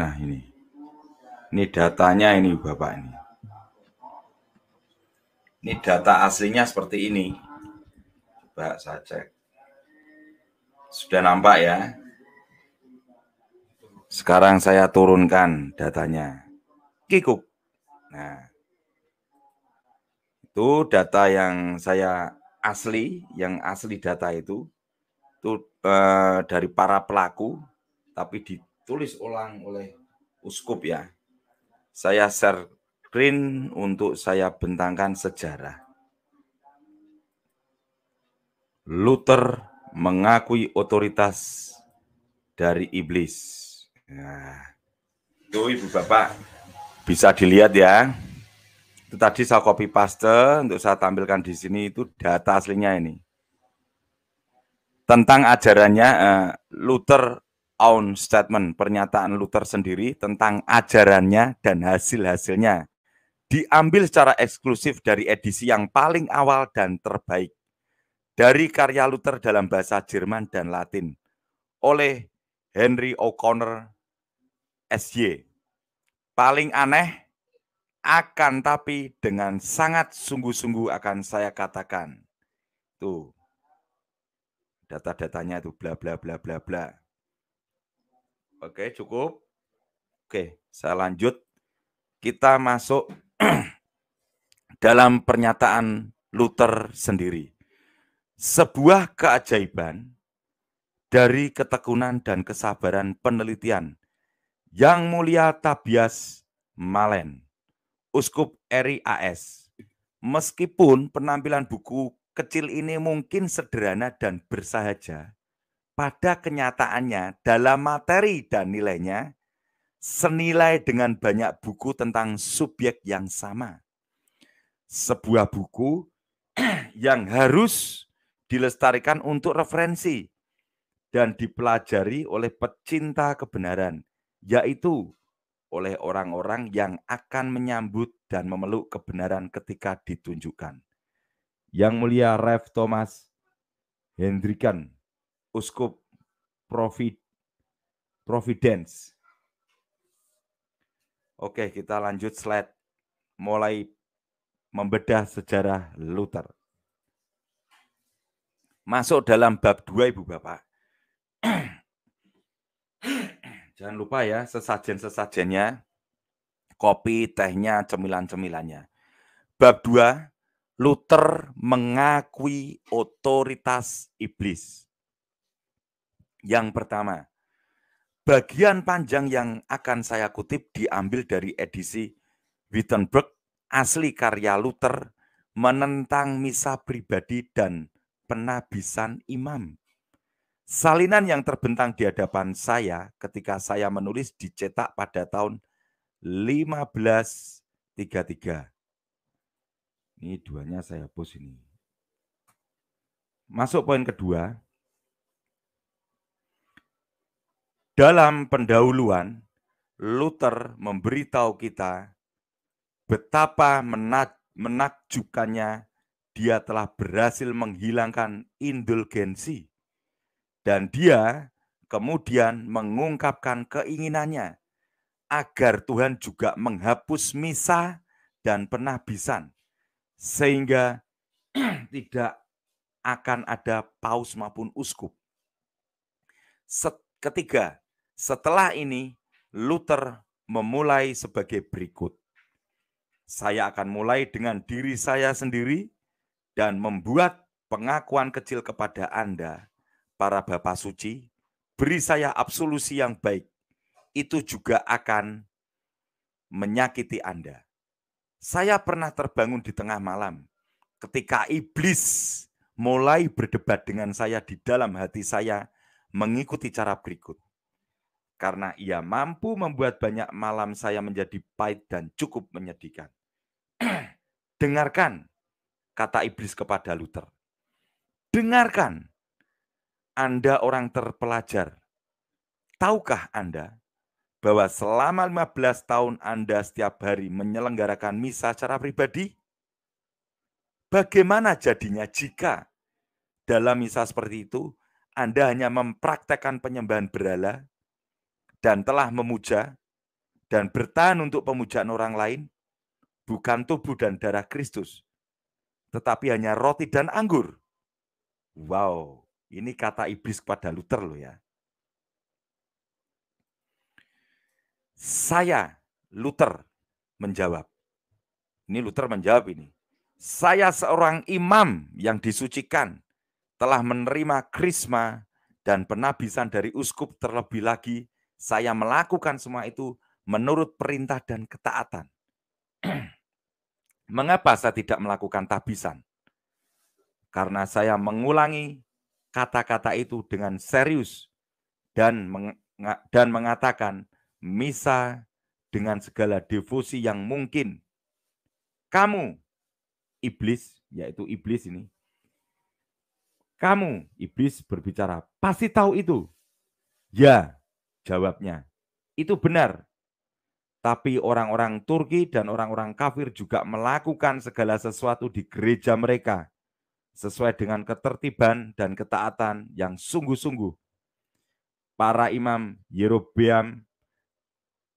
Nah ini, ini datanya ini Bapak ini. Ini data aslinya seperti ini. Coba saya cek. Sudah nampak ya. Sekarang saya turunkan datanya. Kikuk. Nah, itu data yang saya asli, yang asli data itu, itu eh, dari para pelaku, tapi di tulis ulang oleh uskup ya. Saya share screen untuk saya bentangkan sejarah. Luther mengakui otoritas dari iblis. Nah, itu ibu bapak bisa dilihat ya. Itu tadi saya copy paste untuk saya tampilkan di sini itu data aslinya ini. Tentang ajarannya eh, Luther own statement, pernyataan Luther sendiri tentang ajarannya dan hasil-hasilnya. Diambil secara eksklusif dari edisi yang paling awal dan terbaik dari karya Luther dalam bahasa Jerman dan Latin oleh Henry O'Connor S.J. Paling aneh akan tapi dengan sangat sungguh-sungguh akan saya katakan. Tuh. Data-datanya itu bla bla bla bla bla. Oke, cukup. Oke, saya lanjut. Kita masuk dalam pernyataan Luther sendiri. Sebuah keajaiban dari ketekunan dan kesabaran penelitian yang mulia Tabias Malen, Uskup Eri AS. Meskipun penampilan buku kecil ini mungkin sederhana dan bersahaja, pada kenyataannya dalam materi dan nilainya senilai dengan banyak buku tentang subjek yang sama. Sebuah buku yang harus dilestarikan untuk referensi dan dipelajari oleh pecinta kebenaran, yaitu oleh orang-orang yang akan menyambut dan memeluk kebenaran ketika ditunjukkan. Yang mulia Rev Thomas Hendrikan Uskup Provid Providence. Oke, kita lanjut slide. Mulai membedah sejarah Luther. Masuk dalam bab 2 Ibu Bapak. Jangan lupa ya sesajen-sesajennya, kopi, tehnya, cemilan-cemilannya. Bab 2, Luther mengakui otoritas iblis. Yang pertama, bagian panjang yang akan saya kutip diambil dari edisi Wittenberg asli karya Luther menentang misa pribadi dan penabisan imam. Salinan yang terbentang di hadapan saya ketika saya menulis dicetak pada tahun 1533. Ini duanya saya hapus ini. Masuk poin kedua. Dalam pendahuluan, Luther memberitahu kita betapa menakjubkannya dia telah berhasil menghilangkan indulgensi dan dia kemudian mengungkapkan keinginannya agar Tuhan juga menghapus misa dan penabisan sehingga tidak akan ada paus maupun uskup. ketiga, setelah ini, Luther memulai sebagai berikut. Saya akan mulai dengan diri saya sendiri dan membuat pengakuan kecil kepada Anda, para Bapak Suci, beri saya absolusi yang baik. Itu juga akan menyakiti Anda. Saya pernah terbangun di tengah malam ketika iblis mulai berdebat dengan saya di dalam hati saya mengikuti cara berikut karena ia mampu membuat banyak malam saya menjadi pahit dan cukup menyedihkan. Dengarkan, kata iblis kepada Luther. Dengarkan, Anda orang terpelajar. Tahukah Anda bahwa selama 15 tahun Anda setiap hari menyelenggarakan misa secara pribadi? Bagaimana jadinya jika dalam misa seperti itu Anda hanya mempraktekkan penyembahan berhala dan telah memuja dan bertahan untuk pemujaan orang lain, bukan tubuh dan darah Kristus, tetapi hanya roti dan anggur. Wow, ini kata iblis kepada Luther loh ya. Saya, Luther, menjawab. Ini Luther menjawab ini. Saya seorang imam yang disucikan, telah menerima krisma dan penabisan dari uskup terlebih lagi saya melakukan semua itu menurut perintah dan ketaatan. Mengapa saya tidak melakukan tabisan? Karena saya mengulangi kata-kata itu dengan serius dan meng dan mengatakan misa dengan segala devosi yang mungkin. Kamu iblis, yaitu iblis ini. Kamu iblis berbicara, pasti tahu itu. Ya, Jawabnya, itu benar. Tapi orang-orang Turki dan orang-orang kafir juga melakukan segala sesuatu di gereja mereka sesuai dengan ketertiban dan ketaatan yang sungguh-sungguh. Para imam Yerobeam,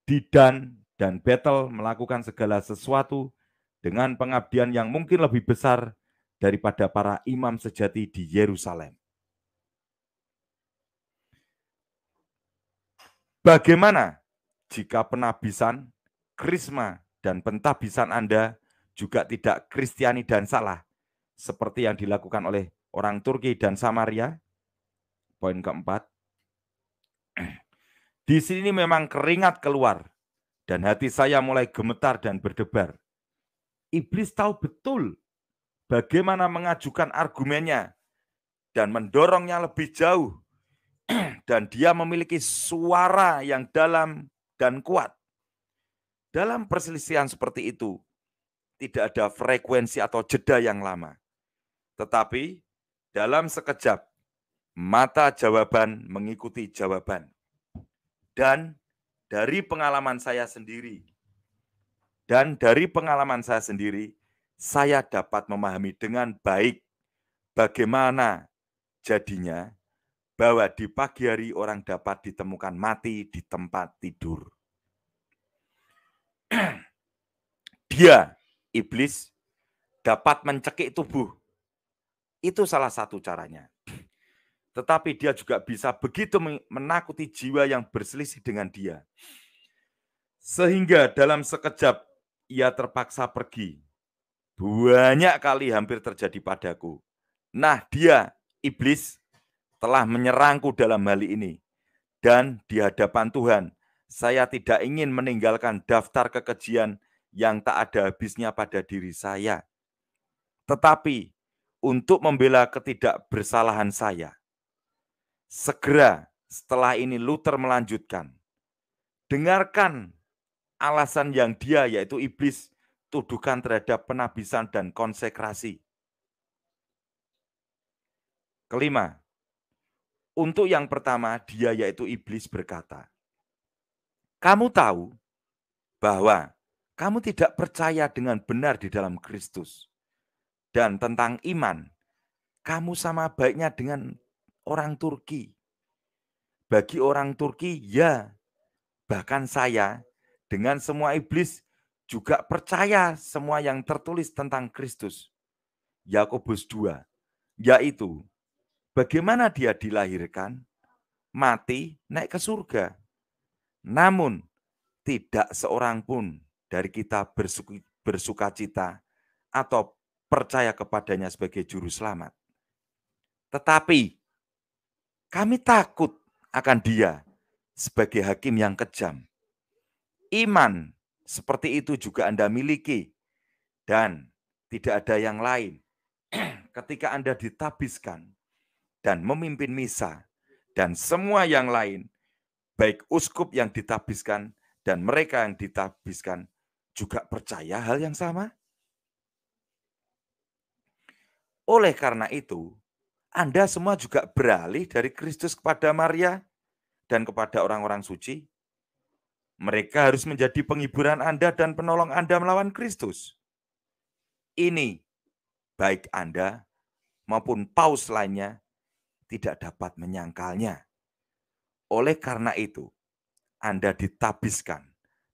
Didan, dan Betel melakukan segala sesuatu dengan pengabdian yang mungkin lebih besar daripada para imam sejati di Yerusalem. Bagaimana jika penabisan, krisma, dan pentabisan Anda juga tidak kristiani dan salah, seperti yang dilakukan oleh orang Turki dan Samaria? Poin keempat. Di sini memang keringat keluar, dan hati saya mulai gemetar dan berdebar. Iblis tahu betul bagaimana mengajukan argumennya dan mendorongnya lebih jauh dan dia memiliki suara yang dalam dan kuat. Dalam perselisihan seperti itu, tidak ada frekuensi atau jeda yang lama. Tetapi dalam sekejap, mata jawaban mengikuti jawaban. Dan dari pengalaman saya sendiri, dan dari pengalaman saya sendiri, saya dapat memahami dengan baik bagaimana jadinya bahwa di pagi hari orang dapat ditemukan mati di tempat tidur. Dia, iblis, dapat mencekik tubuh. Itu salah satu caranya. Tetapi dia juga bisa begitu menakuti jiwa yang berselisih dengan dia. Sehingga dalam sekejap ia terpaksa pergi. Banyak kali hampir terjadi padaku. Nah dia, iblis, telah menyerangku dalam hal ini. Dan di hadapan Tuhan, saya tidak ingin meninggalkan daftar kekejian yang tak ada habisnya pada diri saya. Tetapi untuk membela ketidakbersalahan saya. Segera setelah ini Luther melanjutkan, dengarkan alasan yang dia yaitu iblis tuduhkan terhadap penabisan dan konsekrasi. Kelima, untuk yang pertama, dia yaitu iblis berkata, "Kamu tahu bahwa kamu tidak percaya dengan benar di dalam Kristus dan tentang iman, kamu sama baiknya dengan orang Turki. Bagi orang Turki, ya, bahkan saya dengan semua iblis juga percaya semua yang tertulis tentang Kristus." Yakobus 2, yaitu Bagaimana dia dilahirkan, mati, naik ke surga. Namun, tidak seorang pun dari kita bersuka, cita atau percaya kepadanya sebagai juru selamat. Tetapi, kami takut akan dia sebagai hakim yang kejam. Iman seperti itu juga Anda miliki. Dan tidak ada yang lain. Ketika Anda ditabiskan, dan memimpin misa dan semua yang lain, baik uskup yang ditabiskan dan mereka yang ditabiskan juga percaya hal yang sama? Oleh karena itu, Anda semua juga beralih dari Kristus kepada Maria dan kepada orang-orang suci. Mereka harus menjadi penghiburan Anda dan penolong Anda melawan Kristus. Ini baik Anda maupun paus lainnya tidak dapat menyangkalnya. Oleh karena itu, Anda ditabiskan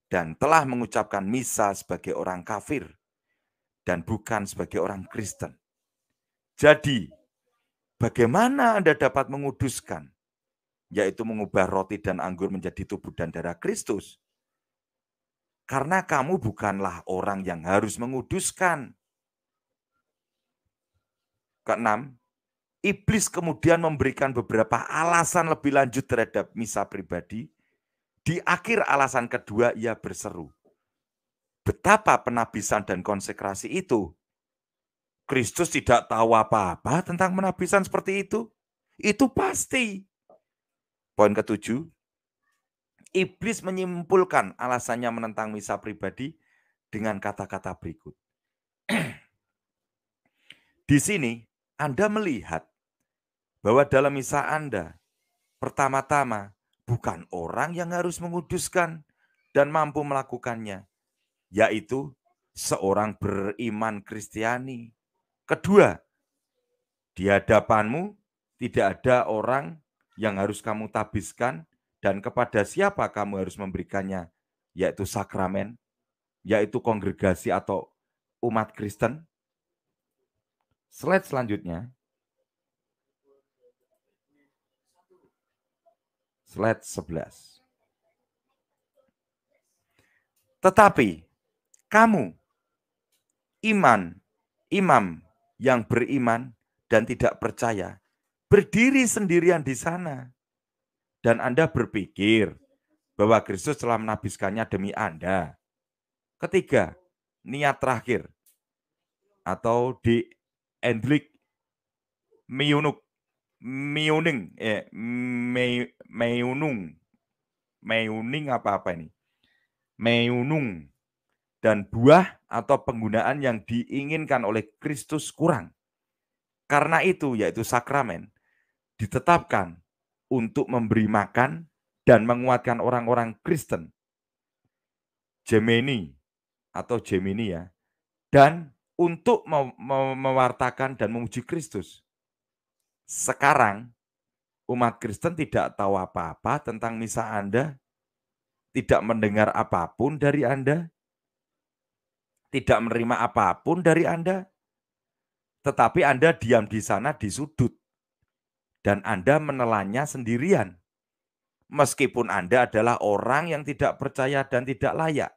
dan telah mengucapkan misa sebagai orang kafir dan bukan sebagai orang Kristen. Jadi, bagaimana Anda dapat menguduskan, yaitu mengubah roti dan anggur menjadi tubuh dan darah Kristus? Karena kamu bukanlah orang yang harus menguduskan. Keenam, Iblis kemudian memberikan beberapa alasan lebih lanjut terhadap misa pribadi. Di akhir alasan kedua ia berseru. Betapa penabisan dan konsekrasi itu. Kristus tidak tahu apa-apa tentang penabisan seperti itu. Itu pasti. Poin ketujuh, iblis menyimpulkan alasannya menentang misa pribadi dengan kata-kata berikut. Di sini Anda melihat bahwa dalam misa Anda, pertama-tama bukan orang yang harus menguduskan dan mampu melakukannya, yaitu seorang beriman Kristiani. Kedua, di hadapanmu tidak ada orang yang harus kamu tabiskan dan kepada siapa kamu harus memberikannya, yaitu sakramen, yaitu kongregasi atau umat Kristen. Slide selanjutnya. Slide 11. Tetapi kamu iman imam yang beriman dan tidak percaya berdiri sendirian di sana dan Anda berpikir bahwa Kristus telah menabiskannya demi Anda. Ketiga, niat terakhir atau di Endlik Miunuk Miuning eh, Meunung. Meuning apa-apa ini? Meunung. Dan buah atau penggunaan yang diinginkan oleh Kristus kurang. Karena itu, yaitu sakramen, ditetapkan untuk memberi makan dan menguatkan orang-orang Kristen. Gemini atau Gemini ya. Dan untuk mewartakan dan memuji Kristus. Sekarang umat Kristen tidak tahu apa-apa tentang misa Anda, tidak mendengar apapun dari Anda, tidak menerima apapun dari Anda, tetapi Anda diam di sana di sudut dan Anda menelannya sendirian. Meskipun Anda adalah orang yang tidak percaya dan tidak layak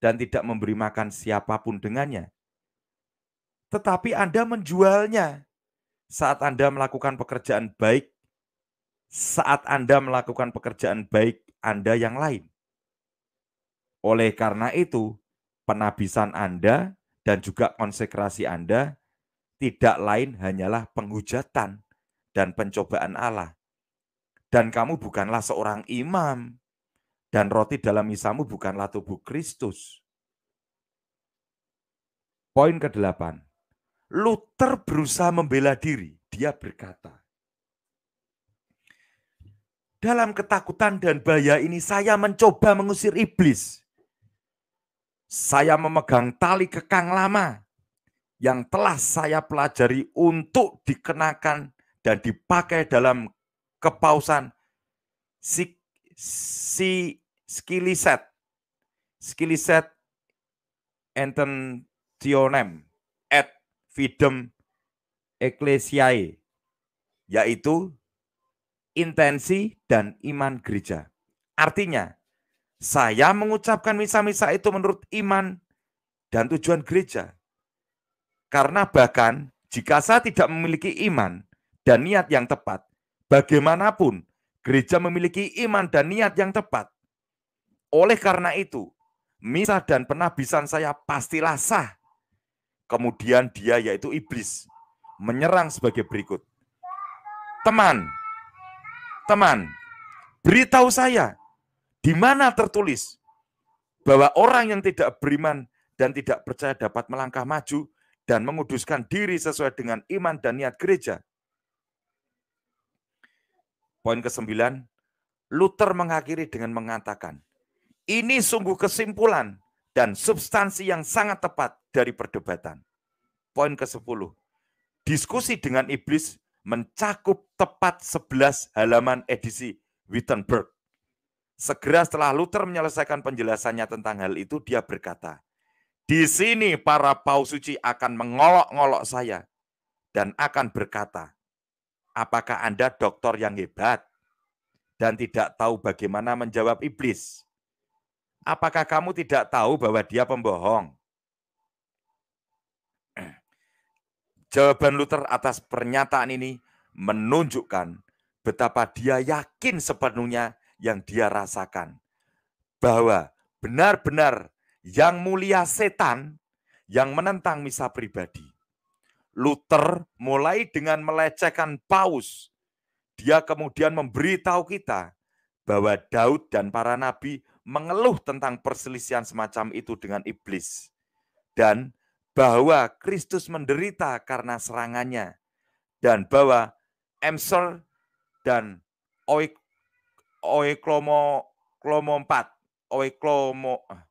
dan tidak memberi makan siapapun dengannya. Tetapi Anda menjualnya saat Anda melakukan pekerjaan baik saat Anda melakukan pekerjaan baik Anda yang lain. Oleh karena itu, penabisan Anda dan juga konsekrasi Anda tidak lain hanyalah penghujatan dan pencobaan Allah. Dan kamu bukanlah seorang imam, dan roti dalam misamu bukanlah tubuh Kristus. Poin ke-8. Luther berusaha membela diri. Dia berkata, dalam ketakutan dan bahaya ini saya mencoba mengusir iblis. Saya memegang tali kekang lama yang telah saya pelajari untuk dikenakan dan dipakai dalam kepausan si, si skiliset. Skiliset ententionem et fidem ecclesiae yaitu intensi, dan iman gereja. Artinya, saya mengucapkan misa-misa itu menurut iman dan tujuan gereja. Karena bahkan jika saya tidak memiliki iman dan niat yang tepat, bagaimanapun gereja memiliki iman dan niat yang tepat. Oleh karena itu, misa dan penabisan saya pastilah sah. Kemudian dia yaitu iblis menyerang sebagai berikut. Teman, teman, beritahu saya di mana tertulis bahwa orang yang tidak beriman dan tidak percaya dapat melangkah maju dan menguduskan diri sesuai dengan iman dan niat gereja. Poin ke-9, Luther mengakhiri dengan mengatakan, ini sungguh kesimpulan dan substansi yang sangat tepat dari perdebatan. Poin ke-10, diskusi dengan iblis mencakup tepat 11 halaman edisi Wittenberg. Segera setelah Luther menyelesaikan penjelasannya tentang hal itu, dia berkata, di sini para paus suci akan mengolok olok saya dan akan berkata, apakah Anda dokter yang hebat dan tidak tahu bagaimana menjawab iblis? Apakah kamu tidak tahu bahwa dia pembohong? Jawaban Luther atas pernyataan ini menunjukkan betapa dia yakin sepenuhnya yang dia rasakan. Bahwa benar-benar yang mulia setan yang menentang misa pribadi. Luther mulai dengan melecehkan Paus. Dia kemudian memberitahu kita bahwa Daud dan para nabi mengeluh tentang perselisihan semacam itu dengan iblis. Dan bahwa Kristus menderita karena serangannya dan bahwa Emser dan Oik Oiklomo Klomo 4 Oiklomo eh,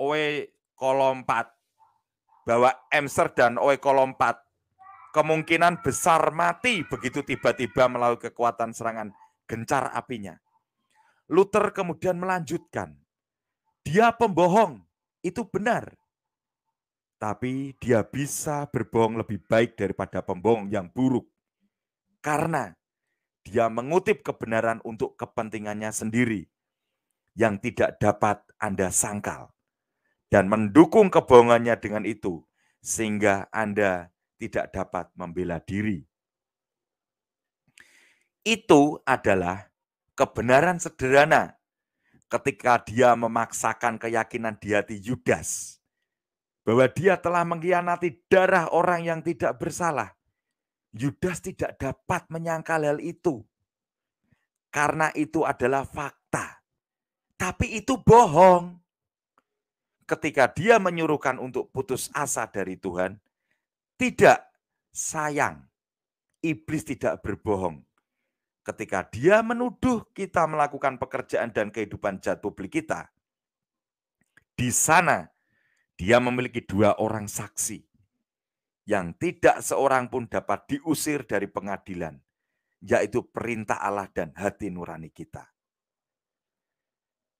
Oikolom 4 bahwa Emser dan Oikolom 4 kemungkinan besar mati begitu tiba-tiba melalui kekuatan serangan gencar apinya. Luther kemudian melanjutkan, dia pembohong, itu benar tapi dia bisa berbohong lebih baik daripada pembohong yang buruk. Karena dia mengutip kebenaran untuk kepentingannya sendiri yang tidak dapat Anda sangkal dan mendukung kebohongannya dengan itu sehingga Anda tidak dapat membela diri. Itu adalah kebenaran sederhana ketika dia memaksakan keyakinan di hati Yudas bahwa dia telah mengkhianati darah orang yang tidak bersalah. Yudas tidak dapat menyangkal hal itu. Karena itu adalah fakta. Tapi itu bohong. Ketika dia menyuruhkan untuk putus asa dari Tuhan, tidak sayang. Iblis tidak berbohong. Ketika dia menuduh kita melakukan pekerjaan dan kehidupan jatuh beli kita, di sana dia memiliki dua orang saksi yang tidak seorang pun dapat diusir dari pengadilan, yaitu perintah Allah dan hati nurani kita.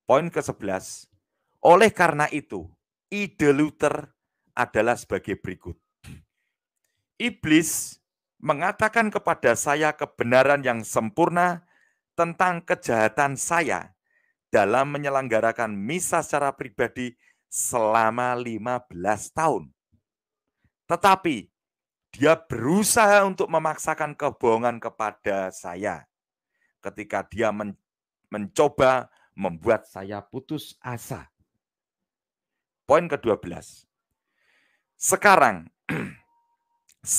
Poin ke-11, oleh karena itu, ide Luther adalah sebagai berikut. Iblis mengatakan kepada saya kebenaran yang sempurna tentang kejahatan saya dalam menyelenggarakan misa secara pribadi selama 15 tahun. Tetapi dia berusaha untuk memaksakan kebohongan kepada saya. Ketika dia men mencoba membuat saya putus asa. Poin ke-12. Sekarang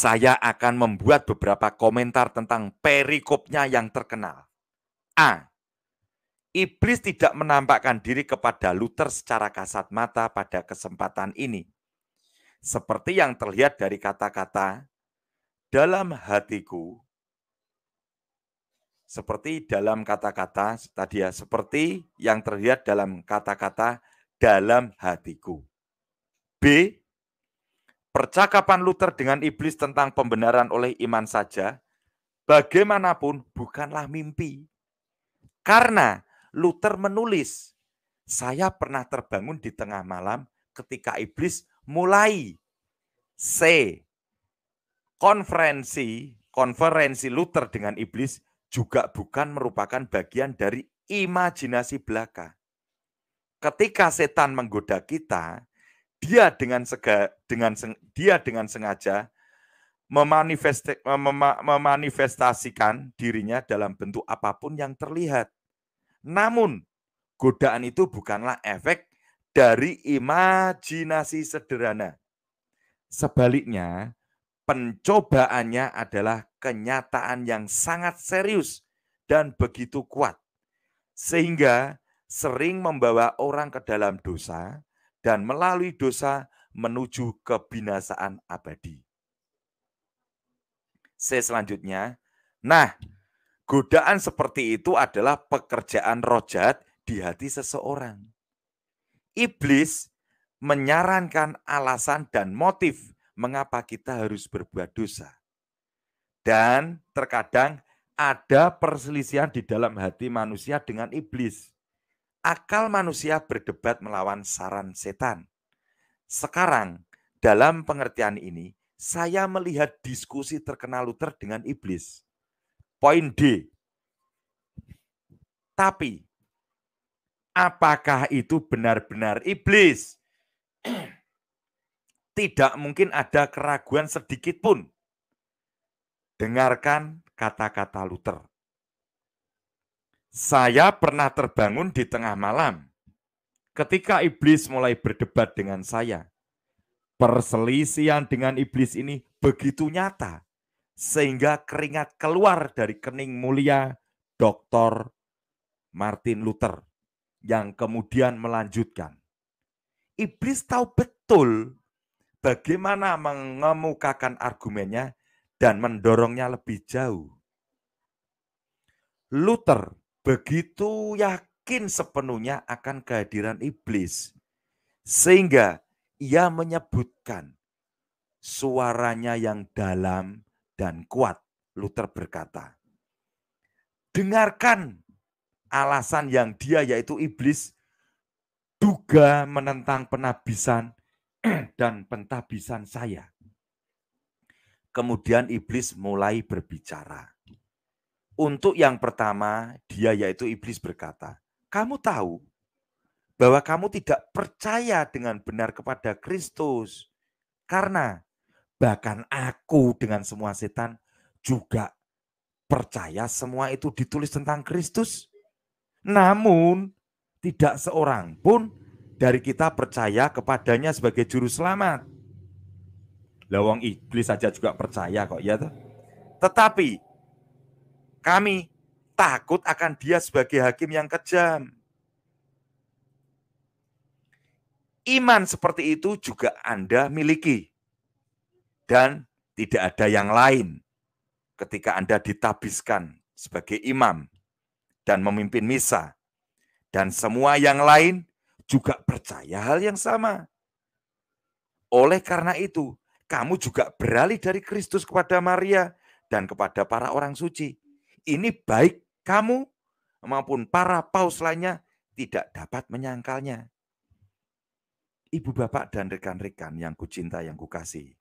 saya akan membuat beberapa komentar tentang perikopnya yang terkenal. A. Iblis tidak menampakkan diri kepada Luther secara kasat mata pada kesempatan ini. Seperti yang terlihat dari kata-kata, dalam hatiku, seperti dalam kata-kata tadi ya, seperti yang terlihat dalam kata-kata dalam hatiku. B. Percakapan Luther dengan iblis tentang pembenaran oleh iman saja, bagaimanapun bukanlah mimpi. Karena Luther menulis, saya pernah terbangun di tengah malam ketika iblis mulai C. Konferensi, konferensi Luther dengan iblis juga bukan merupakan bagian dari imajinasi belaka. Ketika setan menggoda kita, dia dengan sega, dengan dia dengan sengaja memanifest, memanifestasikan dirinya dalam bentuk apapun yang terlihat. Namun, godaan itu bukanlah efek dari imajinasi sederhana. Sebaliknya, pencobaannya adalah kenyataan yang sangat serius dan begitu kuat, sehingga sering membawa orang ke dalam dosa dan melalui dosa menuju kebinasaan abadi. Saya selanjutnya, nah Godaan seperti itu adalah pekerjaan rojat di hati seseorang. Iblis menyarankan alasan dan motif mengapa kita harus berbuat dosa. Dan terkadang ada perselisihan di dalam hati manusia dengan iblis. Akal manusia berdebat melawan saran setan. Sekarang, dalam pengertian ini, saya melihat diskusi terkenal Luther dengan iblis poin D. Tapi apakah itu benar-benar iblis? Tidak mungkin ada keraguan sedikit pun. Dengarkan kata-kata Luther. Saya pernah terbangun di tengah malam ketika iblis mulai berdebat dengan saya. Perselisihan dengan iblis ini begitu nyata sehingga keringat keluar dari kening mulia Dr. Martin Luther yang kemudian melanjutkan. Iblis tahu betul bagaimana mengemukakan argumennya dan mendorongnya lebih jauh. Luther begitu yakin sepenuhnya akan kehadiran iblis, sehingga ia menyebutkan suaranya yang dalam dan kuat. Luther berkata, dengarkan alasan yang dia yaitu iblis duga menentang penabisan dan pentabisan saya. Kemudian iblis mulai berbicara. Untuk yang pertama, dia yaitu iblis berkata, "Kamu tahu bahwa kamu tidak percaya dengan benar kepada Kristus karena bahkan aku dengan semua setan juga percaya semua itu ditulis tentang Kristus. Namun tidak seorang pun dari kita percaya kepadanya sebagai juru selamat. Lawang iblis saja juga percaya kok ya Tuh. Tetapi kami takut akan dia sebagai hakim yang kejam. Iman seperti itu juga Anda miliki dan tidak ada yang lain ketika Anda ditabiskan sebagai imam dan memimpin misa. Dan semua yang lain juga percaya hal yang sama. Oleh karena itu, kamu juga beralih dari Kristus kepada Maria dan kepada para orang suci. Ini baik kamu maupun para paus lainnya tidak dapat menyangkalnya. Ibu bapak dan rekan-rekan yang kucinta yang kukasih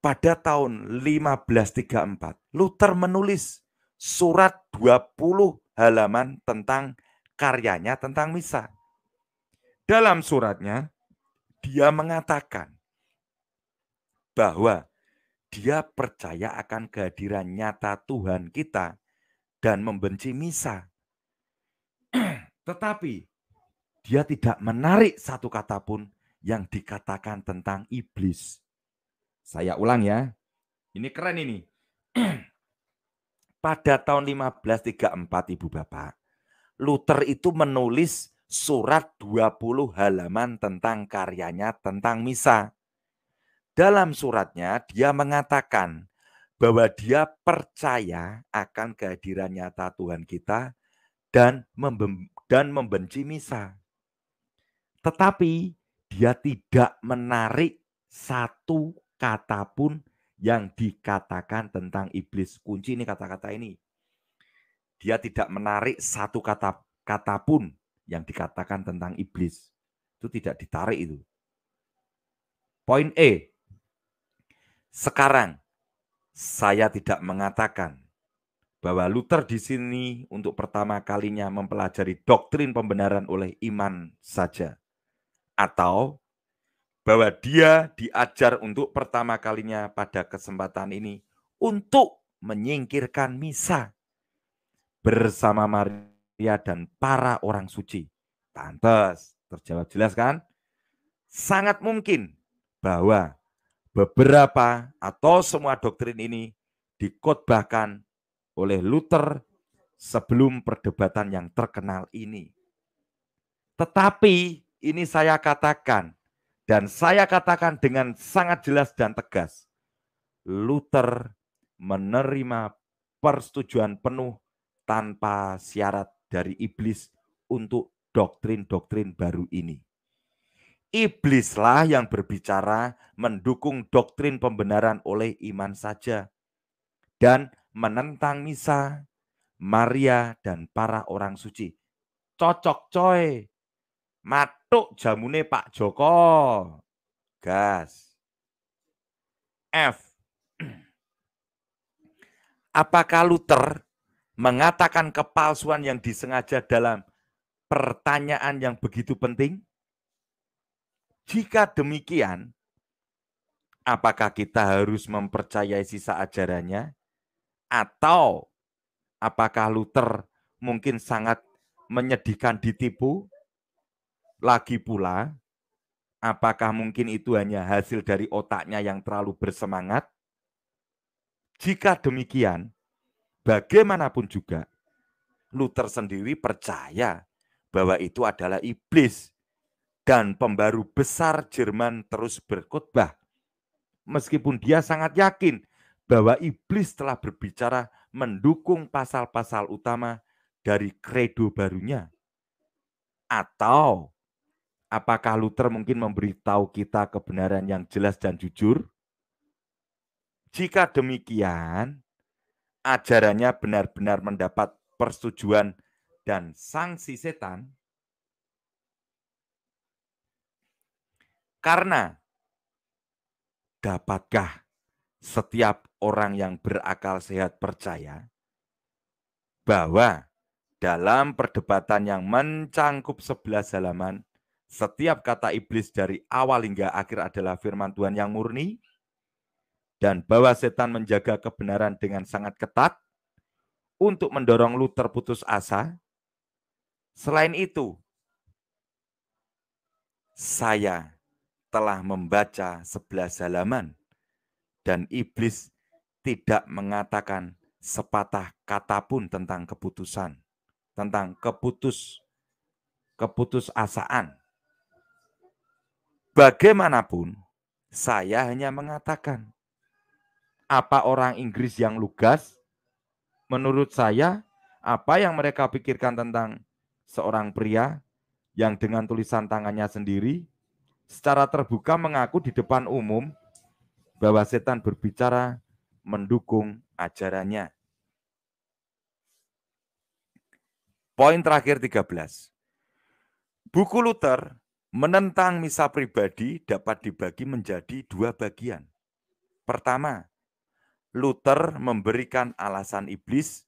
pada tahun 1534, Luther menulis surat 20 halaman tentang karyanya tentang misa. Dalam suratnya, dia mengatakan bahwa dia percaya akan kehadiran nyata Tuhan kita dan membenci misa. Tetapi dia tidak menarik satu kata pun yang dikatakan tentang iblis. Saya ulang ya. Ini keren ini. Pada tahun 1534 Ibu Bapak, Luther itu menulis surat 20 halaman tentang karyanya tentang misa. Dalam suratnya dia mengatakan bahwa dia percaya akan kehadiran nyata Tuhan kita dan dan membenci misa. Tetapi dia tidak menarik satu kata pun yang dikatakan tentang iblis. Kunci ini kata-kata ini. Dia tidak menarik satu kata kata pun yang dikatakan tentang iblis. Itu tidak ditarik itu. Poin E. Sekarang saya tidak mengatakan bahwa Luther di sini untuk pertama kalinya mempelajari doktrin pembenaran oleh iman saja atau bahwa dia diajar untuk pertama kalinya pada kesempatan ini untuk menyingkirkan misa bersama Maria dan para orang suci. Pantes, terjawab jelas kan? Sangat mungkin bahwa beberapa atau semua doktrin ini dikotbahkan oleh Luther sebelum perdebatan yang terkenal ini. Tetapi ini saya katakan, dan saya katakan dengan sangat jelas dan tegas, Luther menerima persetujuan penuh tanpa syarat dari iblis untuk doktrin-doktrin baru ini. Iblislah yang berbicara mendukung doktrin pembenaran oleh iman saja dan menentang misa, Maria, dan para orang suci. Cocok coy, Matuk jamune Pak Joko. Gas. F. Apakah Luther mengatakan kepalsuan yang disengaja dalam pertanyaan yang begitu penting? Jika demikian, apakah kita harus mempercayai sisa ajarannya? Atau apakah Luther mungkin sangat menyedihkan ditipu? Lagi pula, apakah mungkin itu hanya hasil dari otaknya yang terlalu bersemangat? Jika demikian, bagaimanapun juga, Luther sendiri percaya bahwa itu adalah iblis dan pembaru besar Jerman terus berkhotbah. Meskipun dia sangat yakin bahwa iblis telah berbicara mendukung pasal-pasal utama dari kredo barunya atau apakah Luther mungkin memberitahu kita kebenaran yang jelas dan jujur? Jika demikian, ajarannya benar-benar mendapat persetujuan dan sanksi setan. Karena dapatkah setiap orang yang berakal sehat percaya bahwa dalam perdebatan yang mencangkup sebelah halaman setiap kata iblis dari awal hingga akhir adalah firman Tuhan yang murni dan bahwa setan menjaga kebenaran dengan sangat ketat untuk mendorong lu terputus asa. Selain itu, saya telah membaca sebelas halaman dan iblis tidak mengatakan sepatah kata pun tentang keputusan, tentang keputus keputus asaan Bagaimanapun, saya hanya mengatakan apa orang Inggris yang lugas, menurut saya apa yang mereka pikirkan tentang seorang pria yang dengan tulisan tangannya sendiri secara terbuka mengaku di depan umum bahwa setan berbicara mendukung ajarannya. Poin terakhir 13. Buku Luther Menentang misa pribadi dapat dibagi menjadi dua bagian. Pertama, Luther memberikan alasan iblis.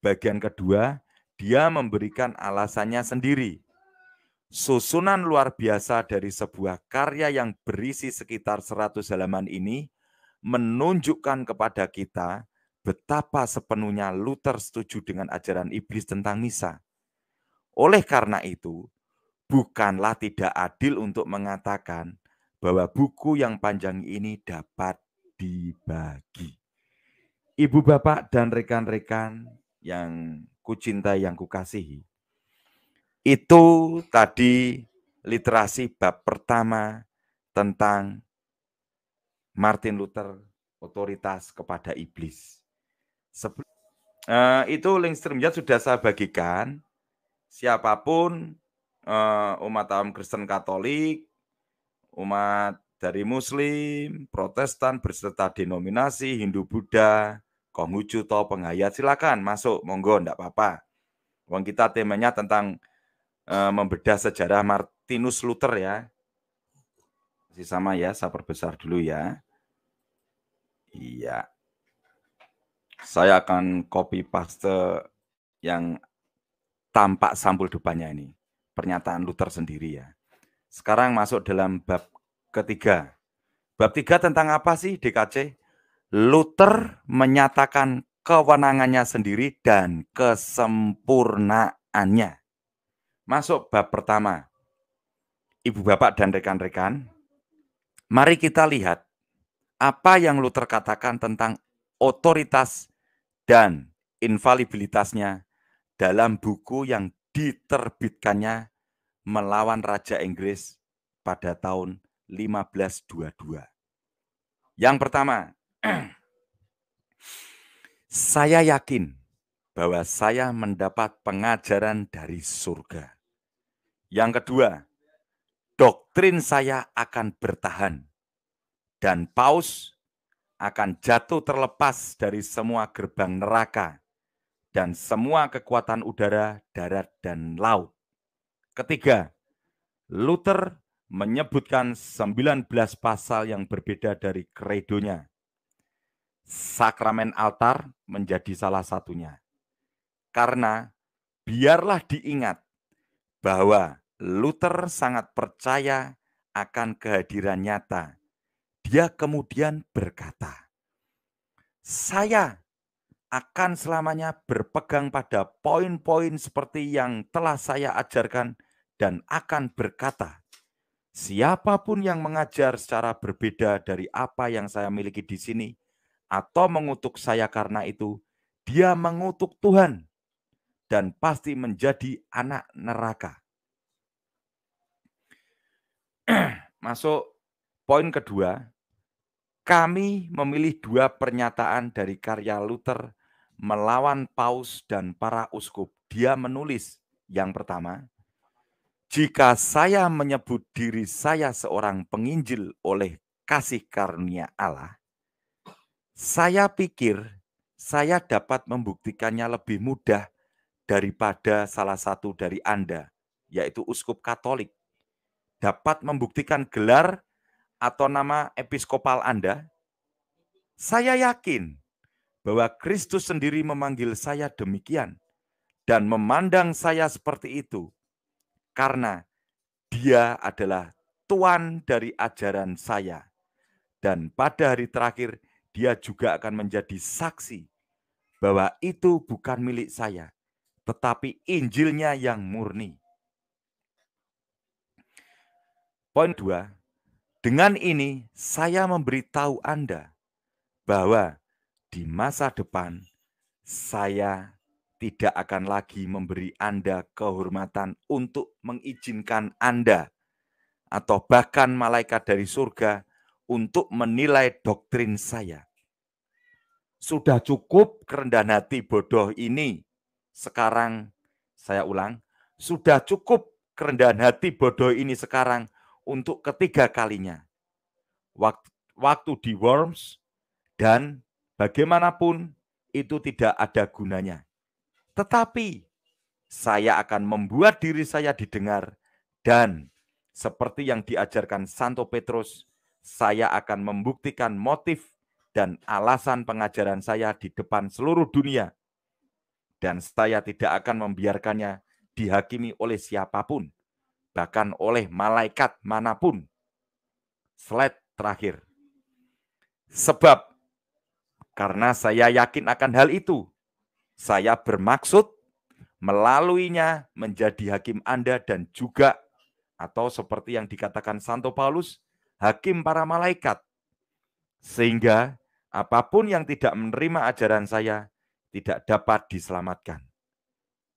Bagian kedua, dia memberikan alasannya sendiri. Susunan luar biasa dari sebuah karya yang berisi sekitar 100 halaman ini menunjukkan kepada kita betapa sepenuhnya Luther setuju dengan ajaran iblis tentang misa. Oleh karena itu, bukanlah tidak adil untuk mengatakan bahwa buku yang panjang ini dapat dibagi. Ibu bapak dan rekan-rekan yang kucintai, yang kukasihi. Itu tadi literasi bab pertama tentang Martin Luther otoritas kepada iblis. Sebelum, uh, itu link streamnya sudah saya bagikan. Siapapun uh, umat awam Kristen Katolik, umat dari Muslim, Protestan berserta denominasi Hindu Buddha, Konghucu atau penghayat silakan masuk monggo ndak apa-apa. Uang kita temanya tentang uh, membedah sejarah Martinus Luther ya. Masih sama ya, saya perbesar dulu ya. Iya. Saya akan copy paste yang tampak sampul depannya ini pernyataan Luther sendiri ya. Sekarang masuk dalam bab ketiga. Bab tiga tentang apa sih DKC? Luther menyatakan kewenangannya sendiri dan kesempurnaannya. Masuk bab pertama. Ibu bapak dan rekan-rekan, mari kita lihat apa yang Luther katakan tentang otoritas dan infalibilitasnya dalam buku yang diterbitkannya melawan Raja Inggris pada tahun 1522. Yang pertama, saya yakin bahwa saya mendapat pengajaran dari surga. Yang kedua, doktrin saya akan bertahan dan paus akan jatuh terlepas dari semua gerbang neraka dan semua kekuatan udara, darat, dan laut. Ketiga, Luther menyebutkan 19 pasal yang berbeda dari kredonya. Sakramen altar menjadi salah satunya. Karena biarlah diingat bahwa Luther sangat percaya akan kehadiran nyata. Dia kemudian berkata, "Saya akan selamanya berpegang pada poin-poin seperti yang telah saya ajarkan dan akan berkata, siapapun yang mengajar secara berbeda dari apa yang saya miliki di sini atau mengutuk saya karena itu, dia mengutuk Tuhan dan pasti menjadi anak neraka. Masuk poin kedua, kami memilih dua pernyataan dari karya Luther melawan Paus dan para uskup. Dia menulis yang pertama, jika saya menyebut diri saya seorang penginjil oleh kasih karunia Allah, saya pikir saya dapat membuktikannya lebih mudah daripada salah satu dari Anda, yaitu uskup Katolik. Dapat membuktikan gelar atau nama episkopal Anda, saya yakin bahwa Kristus sendiri memanggil saya demikian dan memandang saya seperti itu karena dia adalah tuan dari ajaran saya dan pada hari terakhir dia juga akan menjadi saksi bahwa itu bukan milik saya tetapi Injilnya yang murni. Poin dua, dengan ini saya memberitahu Anda bahwa di masa depan saya tidak akan lagi memberi Anda kehormatan untuk mengizinkan Anda atau bahkan malaikat dari surga untuk menilai doktrin saya. Sudah cukup kerendahan hati bodoh ini. Sekarang saya ulang, sudah cukup kerendahan hati bodoh ini sekarang untuk ketiga kalinya. Waktu, waktu di Worms dan bagaimanapun itu tidak ada gunanya. Tetapi saya akan membuat diri saya didengar dan seperti yang diajarkan Santo Petrus, saya akan membuktikan motif dan alasan pengajaran saya di depan seluruh dunia. Dan saya tidak akan membiarkannya dihakimi oleh siapapun, bahkan oleh malaikat manapun. Slide terakhir. Sebab karena saya yakin akan hal itu. Saya bermaksud melaluinya menjadi hakim Anda dan juga atau seperti yang dikatakan Santo Paulus, hakim para malaikat. Sehingga apapun yang tidak menerima ajaran saya tidak dapat diselamatkan.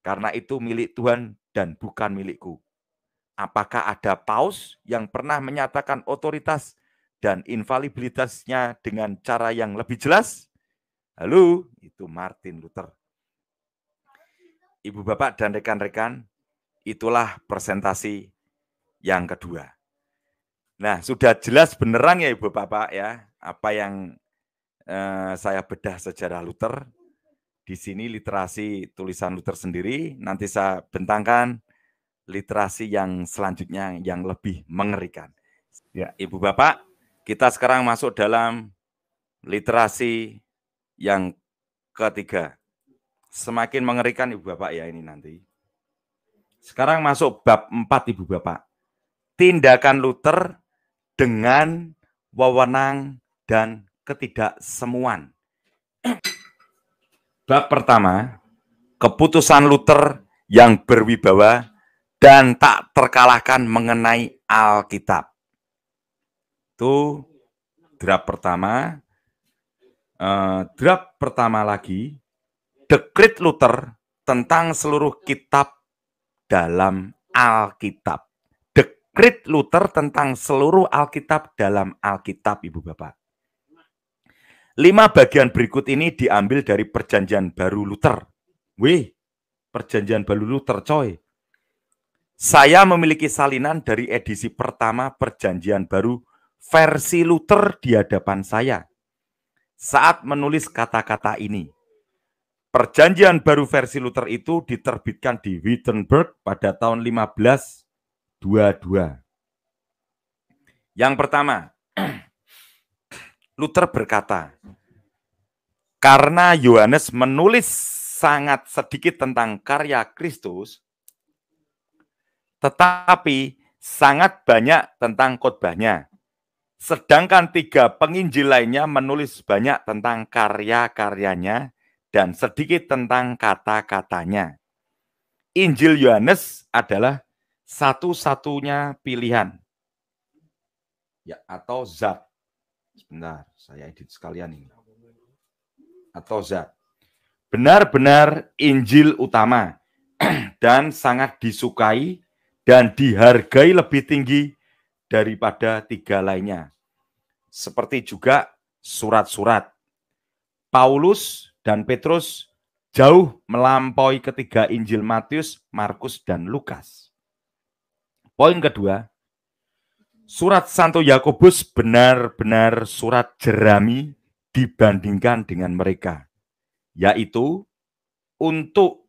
Karena itu milik Tuhan dan bukan milikku. Apakah ada paus yang pernah menyatakan otoritas dan invalibilitasnya dengan cara yang lebih jelas? Halo, itu Martin Luther. Ibu bapak dan rekan-rekan, itulah presentasi yang kedua. Nah, sudah jelas beneran ya Ibu Bapak ya, apa yang eh, saya bedah sejarah Luther. Di sini literasi tulisan Luther sendiri, nanti saya bentangkan literasi yang selanjutnya yang lebih mengerikan. Ya, Ibu Bapak, kita sekarang masuk dalam literasi yang ketiga, semakin mengerikan Ibu Bapak ya ini nanti. Sekarang masuk bab 4 Ibu Bapak. Tindakan Luther dengan wewenang dan ketidaksemuan. Bab pertama, keputusan Luther yang berwibawa dan tak terkalahkan mengenai Alkitab. Itu draft pertama. Eh, draft pertama lagi dekrit Luther tentang seluruh kitab dalam Alkitab. Dekrit Luther tentang seluruh Alkitab dalam Alkitab, Ibu Bapak. Lima bagian berikut ini diambil dari perjanjian baru Luther. Wih, perjanjian baru Luther coy. Saya memiliki salinan dari edisi pertama perjanjian baru versi Luther di hadapan saya saat menulis kata-kata ini. Perjanjian baru versi Luther itu diterbitkan di Wittenberg pada tahun 1522. Yang pertama, Luther berkata, karena Yohanes menulis sangat sedikit tentang karya Kristus, tetapi sangat banyak tentang khotbahnya. Sedangkan tiga penginjil lainnya menulis banyak tentang karya-karyanya dan sedikit tentang kata-katanya. Injil Yohanes adalah satu-satunya pilihan ya atau zat. Sebentar, saya edit sekalian ini. Atau zat. Benar-benar Injil utama dan sangat disukai dan dihargai lebih tinggi daripada tiga lainnya. Seperti juga surat-surat. Paulus dan Petrus jauh melampaui ketiga Injil Matius, Markus, dan Lukas. Poin kedua, surat Santo Yakobus benar-benar surat jerami dibandingkan dengan mereka, yaitu untuk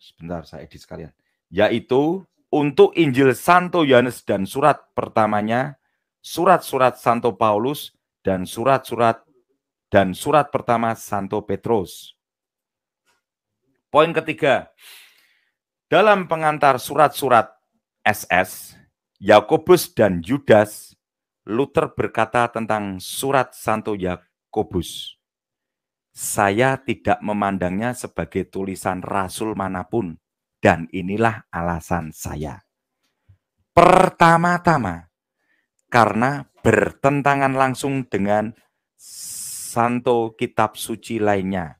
sebentar saya edit sekalian, yaitu untuk Injil Santo Yohanes dan surat pertamanya, surat-surat Santo Paulus dan surat-surat dan surat pertama Santo Petrus. Poin ketiga, dalam pengantar surat-surat SS, Yakobus dan Yudas, Luther berkata tentang surat Santo Yakobus. Saya tidak memandangnya sebagai tulisan rasul manapun, dan inilah alasan saya. Pertama-tama, karena bertentangan langsung dengan santo kitab suci lainnya.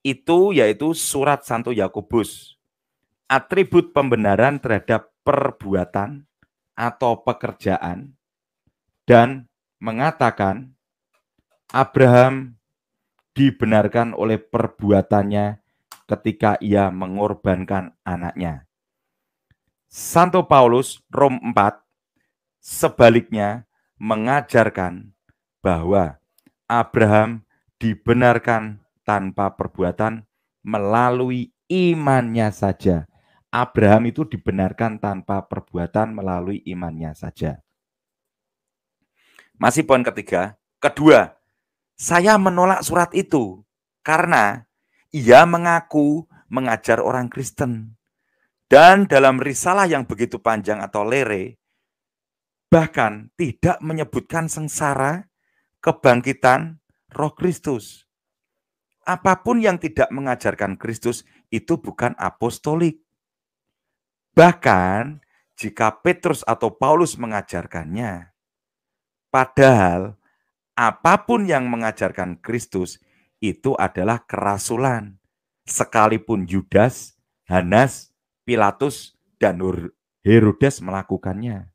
Itu yaitu surat Santo Yakobus. Atribut pembenaran terhadap perbuatan atau pekerjaan dan mengatakan Abraham dibenarkan oleh perbuatannya ketika ia mengorbankan anaknya. Santo Paulus Rom 4 sebaliknya mengajarkan bahwa Abraham dibenarkan tanpa perbuatan melalui imannya saja. Abraham itu dibenarkan tanpa perbuatan melalui imannya saja. Masih poin ketiga. Kedua, saya menolak surat itu karena ia mengaku mengajar orang Kristen. Dan dalam risalah yang begitu panjang atau lere, bahkan tidak menyebutkan sengsara, kebangkitan, roh Kristus. Apapun yang tidak mengajarkan Kristus itu bukan apostolik. Bahkan jika Petrus atau Paulus mengajarkannya, padahal apapun yang mengajarkan Kristus itu adalah kerasulan. Sekalipun Yudas, Hanas, Pilatus, dan Herodes melakukannya.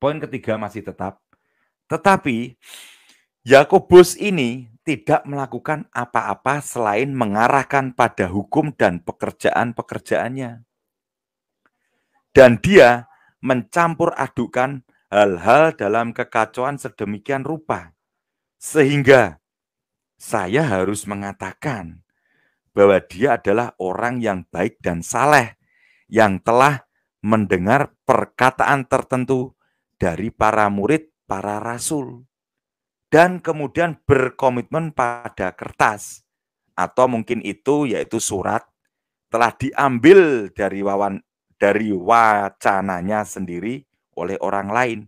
Poin ketiga masih tetap. Tetapi Yakobus ini tidak melakukan apa-apa selain mengarahkan pada hukum dan pekerjaan-pekerjaannya. Dan dia mencampur adukan hal-hal dalam kekacauan sedemikian rupa sehingga saya harus mengatakan bahwa dia adalah orang yang baik dan saleh yang telah mendengar perkataan tertentu dari para murid, para rasul dan kemudian berkomitmen pada kertas atau mungkin itu yaitu surat telah diambil dari wawan dari wacananya sendiri oleh orang lain.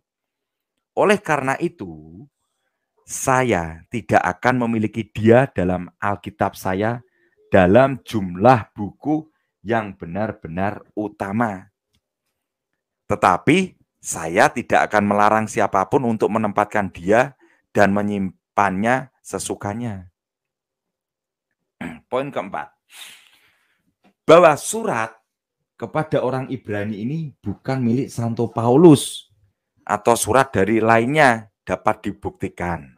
Oleh karena itu, saya tidak akan memiliki dia dalam Alkitab saya dalam jumlah buku yang benar-benar utama. Tetapi saya tidak akan melarang siapapun untuk menempatkan dia dan menyimpannya sesukanya. Poin keempat, bahwa surat kepada orang Ibrani ini bukan milik Santo Paulus atau surat dari lainnya dapat dibuktikan.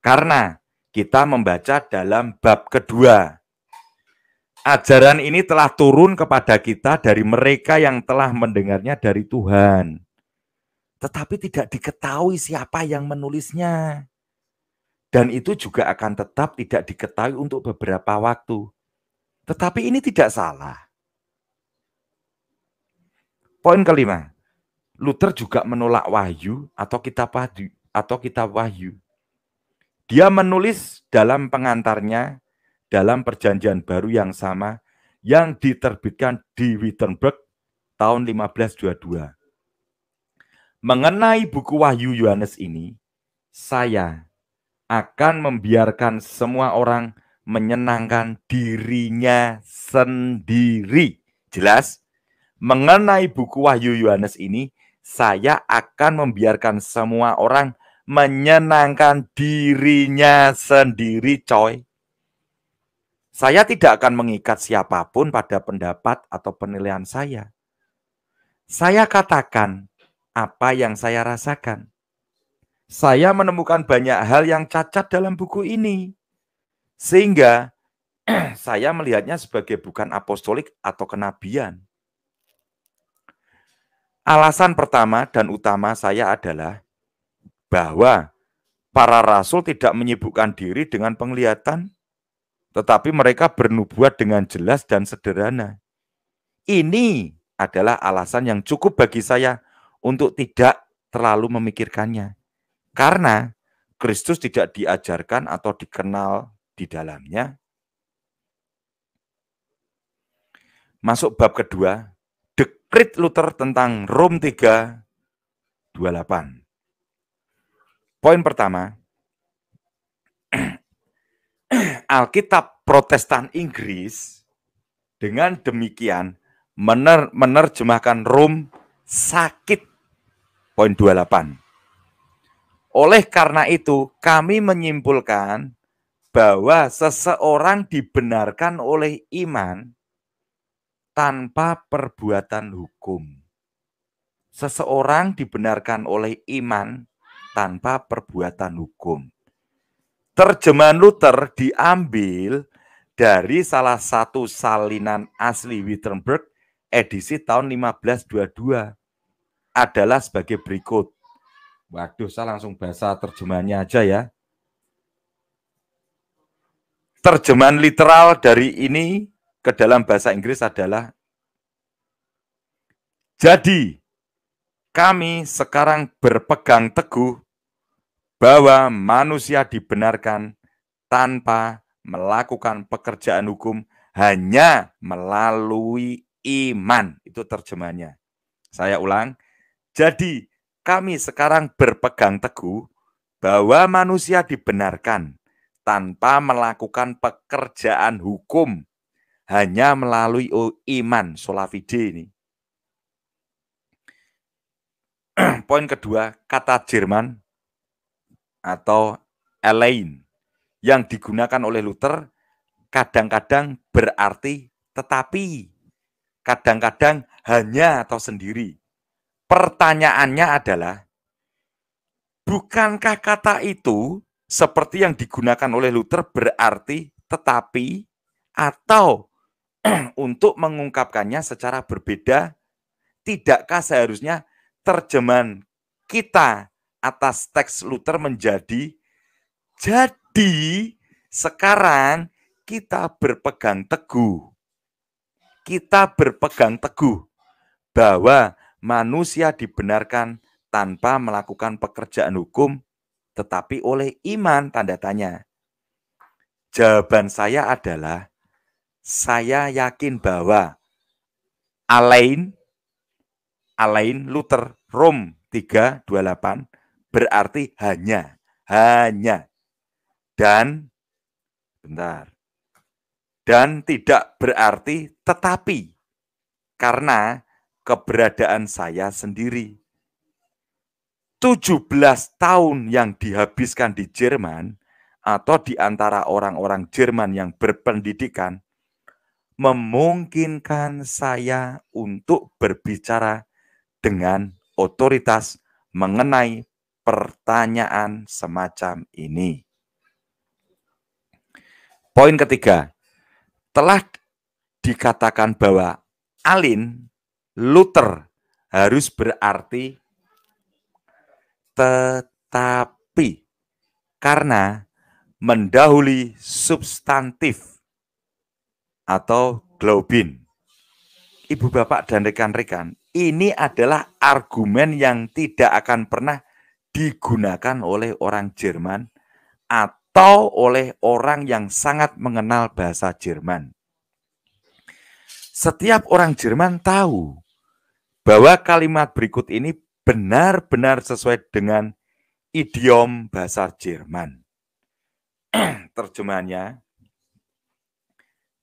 Karena kita membaca dalam bab kedua. Ajaran ini telah turun kepada kita dari mereka yang telah mendengarnya dari Tuhan. Tetapi tidak diketahui siapa yang menulisnya. Dan itu juga akan tetap tidak diketahui untuk beberapa waktu. Tetapi ini tidak salah. Poin kelima, Luther juga menolak wahyu atau kitab wahyu atau kitab wahyu. Dia menulis dalam pengantarnya dalam perjanjian baru yang sama yang diterbitkan di Wittenberg tahun 1522. Mengenai buku Wahyu Yohanes ini, saya akan membiarkan semua orang menyenangkan dirinya sendiri. Jelas? Mengenai buku Wahyu Yohanes ini, saya akan membiarkan semua orang menyenangkan dirinya sendiri, coy. Saya tidak akan mengikat siapapun pada pendapat atau penilaian saya. Saya katakan apa yang saya rasakan. Saya menemukan banyak hal yang cacat dalam buku ini. Sehingga saya melihatnya sebagai bukan apostolik atau kenabian. Alasan pertama dan utama saya adalah bahwa para rasul tidak menyibukkan diri dengan penglihatan, tetapi mereka bernubuat dengan jelas dan sederhana. Ini adalah alasan yang cukup bagi saya untuk tidak terlalu memikirkannya. Karena Kristus tidak diajarkan atau dikenal di dalamnya. Masuk bab kedua, dekrit Luther tentang Rom 3, 28. Poin pertama, Alkitab Protestan Inggris dengan demikian mener menerjemahkan Rom sakit. Poin 28. Oleh karena itu, kami menyimpulkan bahwa seseorang dibenarkan oleh iman tanpa perbuatan hukum. Seseorang dibenarkan oleh iman tanpa perbuatan hukum. Terjemahan Luther diambil dari salah satu salinan asli Wittenberg edisi tahun 1522 adalah sebagai berikut. Waduh, saya langsung bahasa terjemahannya aja ya. Terjemahan literal dari ini ke dalam bahasa Inggris adalah Jadi, kami sekarang berpegang teguh bahwa manusia dibenarkan tanpa melakukan pekerjaan hukum hanya melalui iman. Itu terjemahannya. Saya ulang. Jadi kami sekarang berpegang teguh bahwa manusia dibenarkan tanpa melakukan pekerjaan hukum hanya melalui oh, iman solafide ini poin kedua, kata Jerman atau Elaine yang digunakan oleh Luther kadang-kadang berarti tetapi, kadang-kadang hanya atau sendiri. Pertanyaannya adalah, bukankah kata itu seperti yang digunakan oleh Luther berarti tetapi atau untuk mengungkapkannya secara berbeda, tidakkah seharusnya terjemahan kita atas teks Luther menjadi jadi sekarang kita berpegang teguh. Kita berpegang teguh bahwa manusia dibenarkan tanpa melakukan pekerjaan hukum tetapi oleh iman tanda tanya. Jawaban saya adalah saya yakin bahwa Alain Alain Luther Rom 328 berarti hanya hanya dan bentar dan tidak berarti tetapi karena keberadaan saya sendiri 17 tahun yang dihabiskan di Jerman atau di antara orang-orang Jerman yang berpendidikan memungkinkan saya untuk berbicara dengan otoritas mengenai pertanyaan semacam ini. Poin ketiga, telah dikatakan bahwa alin Luther harus berarti tetapi karena mendahului substantif atau globin. Ibu bapak dan rekan-rekan, ini adalah argumen yang tidak akan pernah digunakan oleh orang Jerman atau oleh orang yang sangat mengenal bahasa Jerman. Setiap orang Jerman tahu bahwa kalimat berikut ini benar-benar sesuai dengan idiom bahasa Jerman. Terjemahannya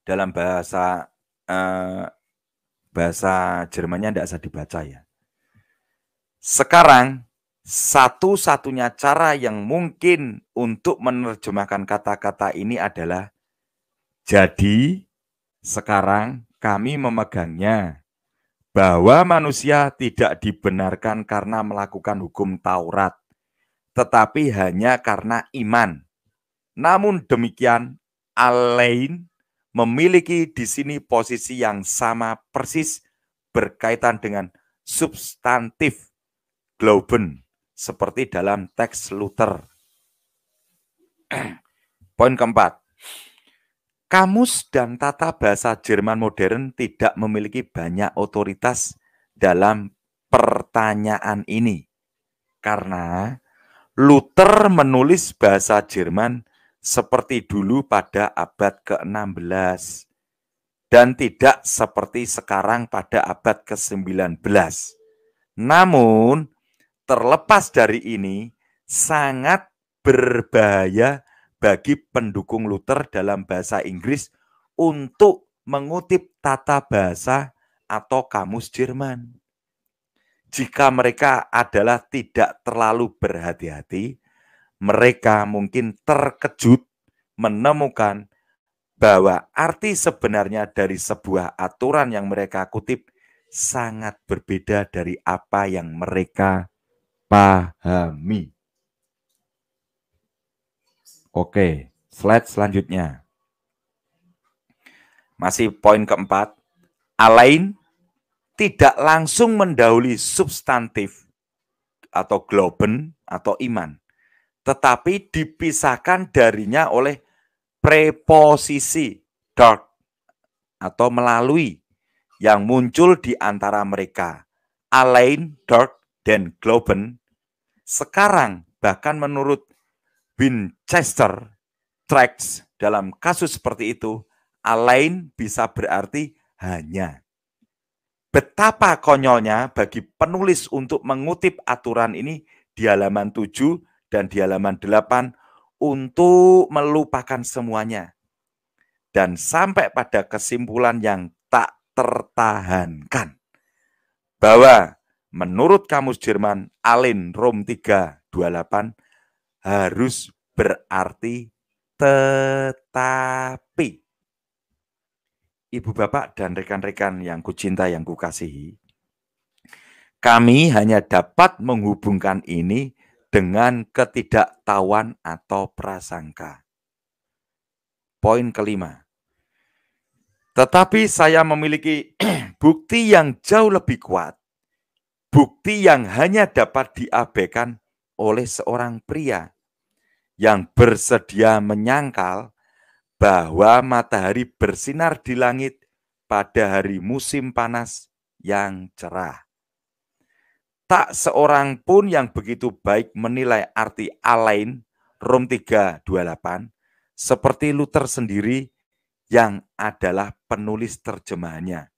dalam bahasa eh, bahasa Jermannya tidak bisa dibaca ya. Sekarang satu-satunya cara yang mungkin untuk menerjemahkan kata-kata ini adalah jadi sekarang kami memegangnya bahwa manusia tidak dibenarkan karena melakukan hukum Taurat, tetapi hanya karena iman. Namun demikian, alain memiliki di sini posisi yang sama persis berkaitan dengan substantif Glauben seperti dalam teks Luther. Poin keempat, kamus dan tata bahasa Jerman modern tidak memiliki banyak otoritas dalam pertanyaan ini. Karena Luther menulis bahasa Jerman seperti dulu pada abad ke-16 dan tidak seperti sekarang pada abad ke-19. Namun, terlepas dari ini, sangat berbahaya bagi pendukung Luther dalam bahasa Inggris untuk mengutip tata bahasa atau kamus Jerman. Jika mereka adalah tidak terlalu berhati-hati, mereka mungkin terkejut menemukan bahwa arti sebenarnya dari sebuah aturan yang mereka kutip sangat berbeda dari apa yang mereka pahami. Oke, slide selanjutnya. Masih poin keempat, alain tidak langsung mendahului substantif atau globen atau iman tetapi dipisahkan darinya oleh preposisi dark atau melalui yang muncul di antara mereka. Alain, Dark, dan Globen sekarang bahkan menurut Winchester tracks dalam kasus seperti itu, Alain bisa berarti hanya. Betapa konyolnya bagi penulis untuk mengutip aturan ini di halaman 7 dan di halaman 8 untuk melupakan semuanya dan sampai pada kesimpulan yang tak tertahankan bahwa menurut kamus Jerman Alin Rom 328 harus berarti tetapi Ibu Bapak dan rekan-rekan yang kucinta yang kukasihi kami hanya dapat menghubungkan ini dengan ketidaktahuan atau prasangka. Poin kelima. Tetapi saya memiliki bukti yang jauh lebih kuat. Bukti yang hanya dapat diabaikan oleh seorang pria yang bersedia menyangkal bahwa matahari bersinar di langit pada hari musim panas yang cerah. Tak seorang pun yang begitu baik menilai arti alain Rom 328 seperti Luther sendiri yang adalah penulis terjemahannya.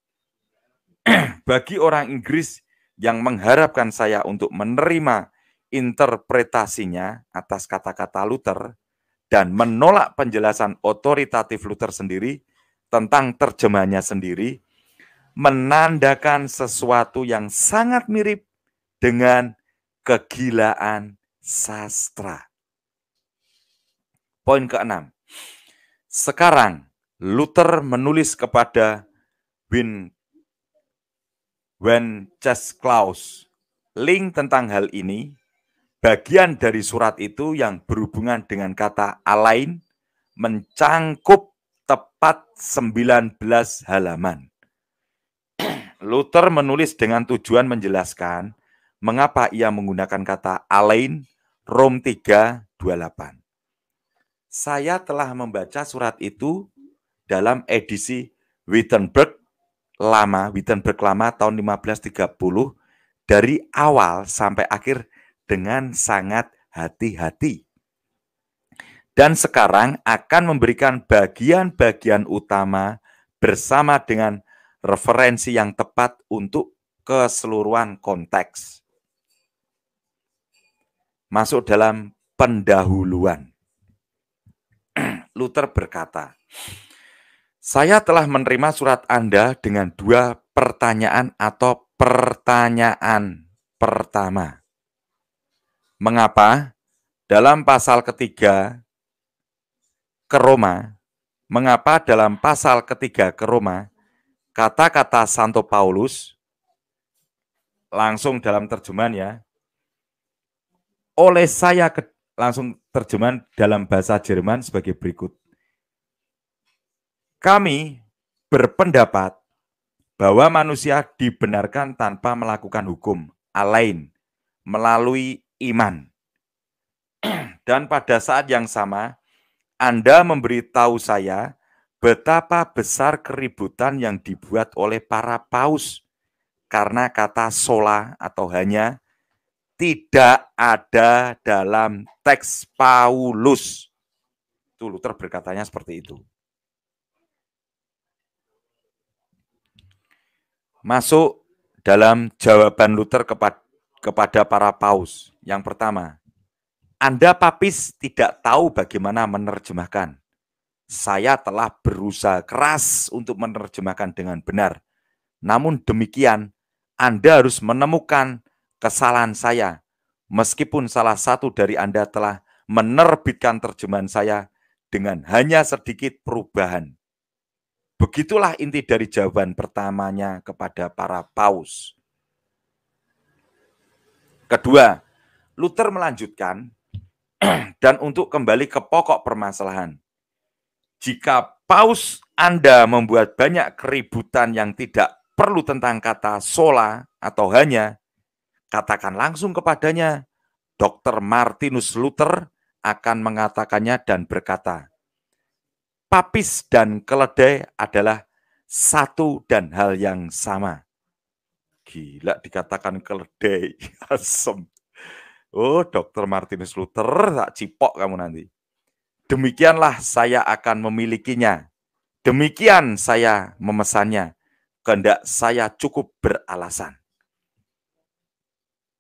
Bagi orang Inggris yang mengharapkan saya untuk menerima interpretasinya atas kata-kata Luther dan menolak penjelasan otoritatif Luther sendiri tentang terjemahannya sendiri, menandakan sesuatu yang sangat mirip dengan kegilaan sastra. Poin keenam. Sekarang Luther menulis kepada Win Wen. Klaus link tentang hal ini bagian dari surat itu yang berhubungan dengan kata alain mencangkup tepat 19 halaman. Luther menulis dengan tujuan menjelaskan mengapa ia menggunakan kata alain Rom 3:28. Saya telah membaca surat itu dalam edisi Wittenberg lama, Wittenberg lama tahun 1530 dari awal sampai akhir dengan sangat hati-hati. Dan sekarang akan memberikan bagian-bagian utama bersama dengan referensi yang tepat untuk keseluruhan konteks masuk dalam pendahuluan. Luther berkata, saya telah menerima surat Anda dengan dua pertanyaan atau pertanyaan pertama. Mengapa dalam pasal ketiga ke Roma, mengapa dalam pasal ketiga ke Roma, kata-kata Santo Paulus, langsung dalam terjemahan ya, oleh saya ke, langsung terjemahan dalam bahasa Jerman sebagai berikut. Kami berpendapat bahwa manusia dibenarkan tanpa melakukan hukum alain melalui iman. Dan pada saat yang sama, Anda memberitahu saya betapa besar keributan yang dibuat oleh para paus karena kata sola atau hanya tidak ada dalam teks Paulus. Itu Luther berkatanya seperti itu. Masuk dalam jawaban Luther kepada, kepada para paus. Yang pertama, Anda papis tidak tahu bagaimana menerjemahkan. Saya telah berusaha keras untuk menerjemahkan dengan benar. Namun demikian, Anda harus menemukan kesalahan saya, meskipun salah satu dari Anda telah menerbitkan terjemahan saya dengan hanya sedikit perubahan. Begitulah inti dari jawaban pertamanya kepada para paus. Kedua, Luther melanjutkan dan untuk kembali ke pokok permasalahan. Jika paus Anda membuat banyak keributan yang tidak perlu tentang kata sola atau hanya, Katakan langsung kepadanya, Dr. Martinus Luther akan mengatakannya dan berkata, papis dan keledai adalah satu dan hal yang sama. Gila dikatakan keledai, asem. Oh, Dr. Martinus Luther, tak cipok kamu nanti. Demikianlah saya akan memilikinya. Demikian saya memesannya. Kehendak saya cukup beralasan.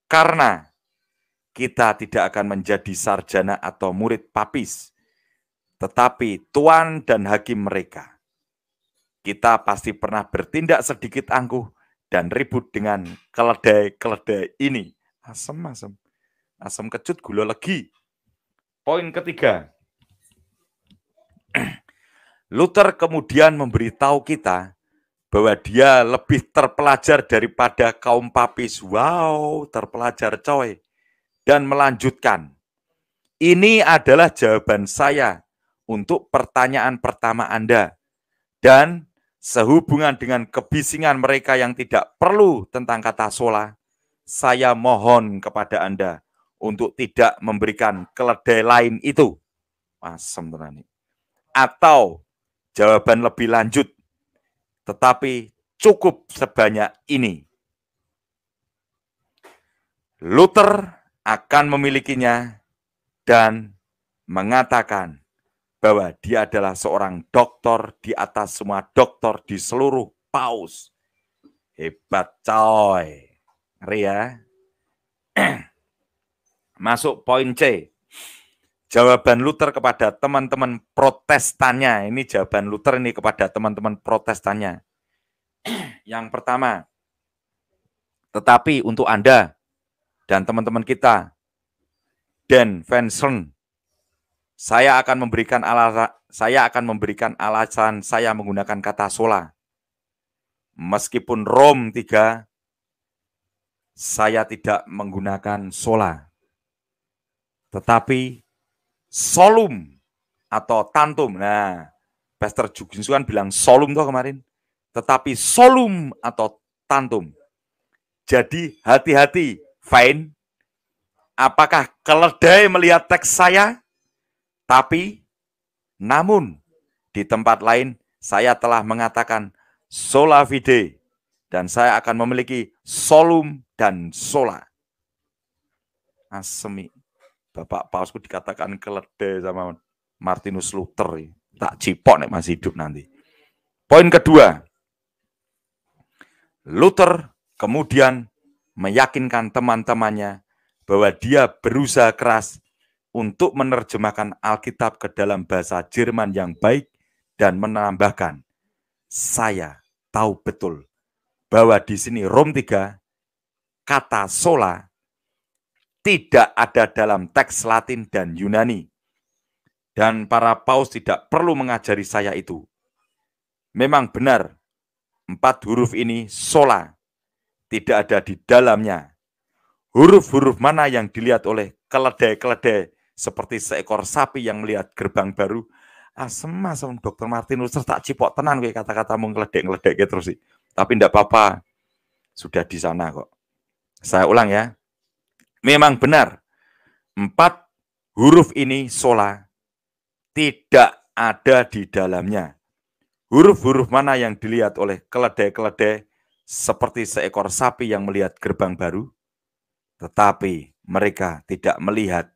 Karena kita tidak akan menjadi sarjana atau murid papis, tetapi tuan dan hakim mereka. Kita pasti pernah bertindak sedikit angkuh dan ribut dengan keledai-keledai ini. Asem, asem. Asem kecut gula lagi. Poin ketiga. Luther kemudian memberitahu kita bahwa dia lebih terpelajar daripada kaum papis. Wow, terpelajar coy. Dan melanjutkan. Ini adalah jawaban saya untuk pertanyaan pertama Anda. Dan sehubungan dengan kebisingan mereka yang tidak perlu tentang kata sola, saya mohon kepada Anda untuk tidak memberikan keledai lain itu. teman-teman ini Atau jawaban lebih lanjut tetapi cukup sebanyak ini. Luther akan memilikinya dan mengatakan bahwa dia adalah seorang doktor di atas semua doktor di seluruh paus. Hebat coy. ria ya? Masuk poin C jawaban Luther kepada teman-teman protestannya. Ini jawaban Luther ini kepada teman-teman protestannya. Yang pertama, tetapi untuk Anda dan teman-teman kita, Dan Vincent, saya akan memberikan alasan saya akan memberikan alasan saya menggunakan kata sola. Meskipun Rom 3 saya tidak menggunakan sola. Tetapi solum atau tantum. Nah, Pastor Jukinsu kan bilang solum tuh kemarin. Tetapi solum atau tantum. Jadi hati-hati, Fine. Apakah keledai melihat teks saya? Tapi, namun di tempat lain saya telah mengatakan sola fide dan saya akan memiliki solum dan sola. Asemi bapak pausku dikatakan keledai sama Martinus Luther. Tak cipok nih masih hidup nanti. Poin kedua, Luther kemudian meyakinkan teman-temannya bahwa dia berusaha keras untuk menerjemahkan Alkitab ke dalam bahasa Jerman yang baik dan menambahkan, saya tahu betul bahwa di sini Rom 3 kata sola tidak ada dalam teks Latin dan Yunani. Dan para paus tidak perlu mengajari saya itu. Memang benar, empat huruf ini sola, tidak ada di dalamnya. Huruf-huruf mana yang dilihat oleh keledai-keledai seperti seekor sapi yang melihat gerbang baru, asem asem dokter Martin Luther tak cipok tenan kayak kata mau ngeledek-ngeledek gitu sih. Tapi ndak apa-apa, sudah di sana kok. Saya ulang ya, Memang benar, empat huruf ini sola tidak ada di dalamnya. Huruf-huruf mana yang dilihat oleh keledai-keledai seperti seekor sapi yang melihat gerbang baru? Tetapi mereka tidak melihat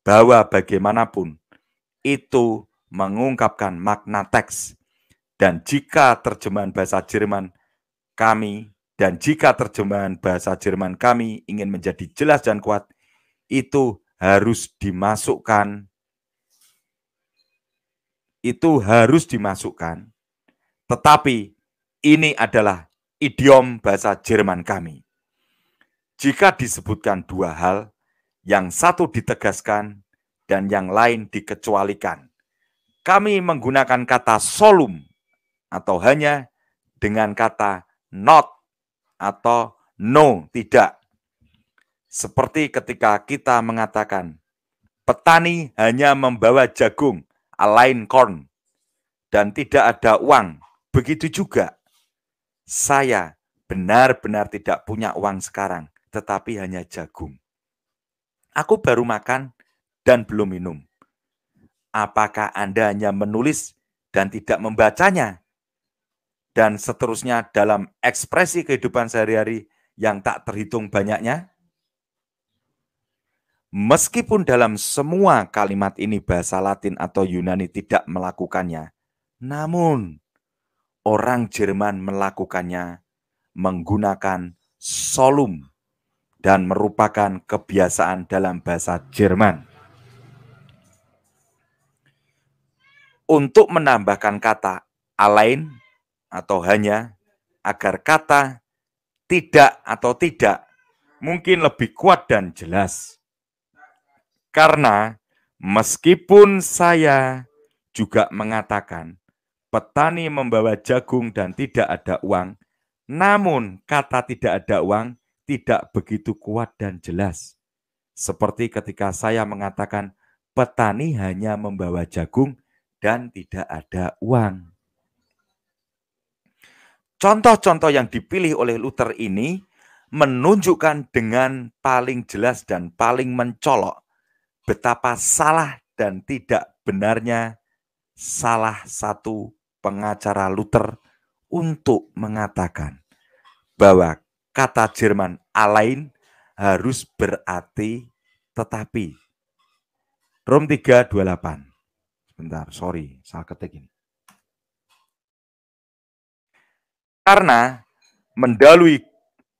bahwa bagaimanapun itu mengungkapkan makna teks. Dan jika terjemahan bahasa Jerman kami dan jika terjemahan bahasa Jerman kami ingin menjadi jelas dan kuat, itu harus dimasukkan itu harus dimasukkan. Tetapi ini adalah idiom bahasa Jerman kami. Jika disebutkan dua hal, yang satu ditegaskan dan yang lain dikecualikan. Kami menggunakan kata solum atau hanya dengan kata not atau no, tidak. Seperti ketika kita mengatakan, petani hanya membawa jagung, alain corn, dan tidak ada uang. Begitu juga, saya benar-benar tidak punya uang sekarang, tetapi hanya jagung. Aku baru makan dan belum minum. Apakah Anda hanya menulis dan tidak membacanya? dan seterusnya dalam ekspresi kehidupan sehari-hari yang tak terhitung banyaknya? Meskipun dalam semua kalimat ini bahasa Latin atau Yunani tidak melakukannya, namun orang Jerman melakukannya menggunakan solum dan merupakan kebiasaan dalam bahasa Jerman. Untuk menambahkan kata alain atau hanya agar kata tidak atau tidak mungkin lebih kuat dan jelas. Karena meskipun saya juga mengatakan petani membawa jagung dan tidak ada uang, namun kata tidak ada uang tidak begitu kuat dan jelas. Seperti ketika saya mengatakan petani hanya membawa jagung dan tidak ada uang. Contoh-contoh yang dipilih oleh Luther ini menunjukkan dengan paling jelas dan paling mencolok betapa salah dan tidak benarnya salah satu pengacara Luther untuk mengatakan bahwa kata Jerman alain harus berarti tetapi. Rom 3:28. Sebentar, sorry, salah ketik ini. Karena mendalui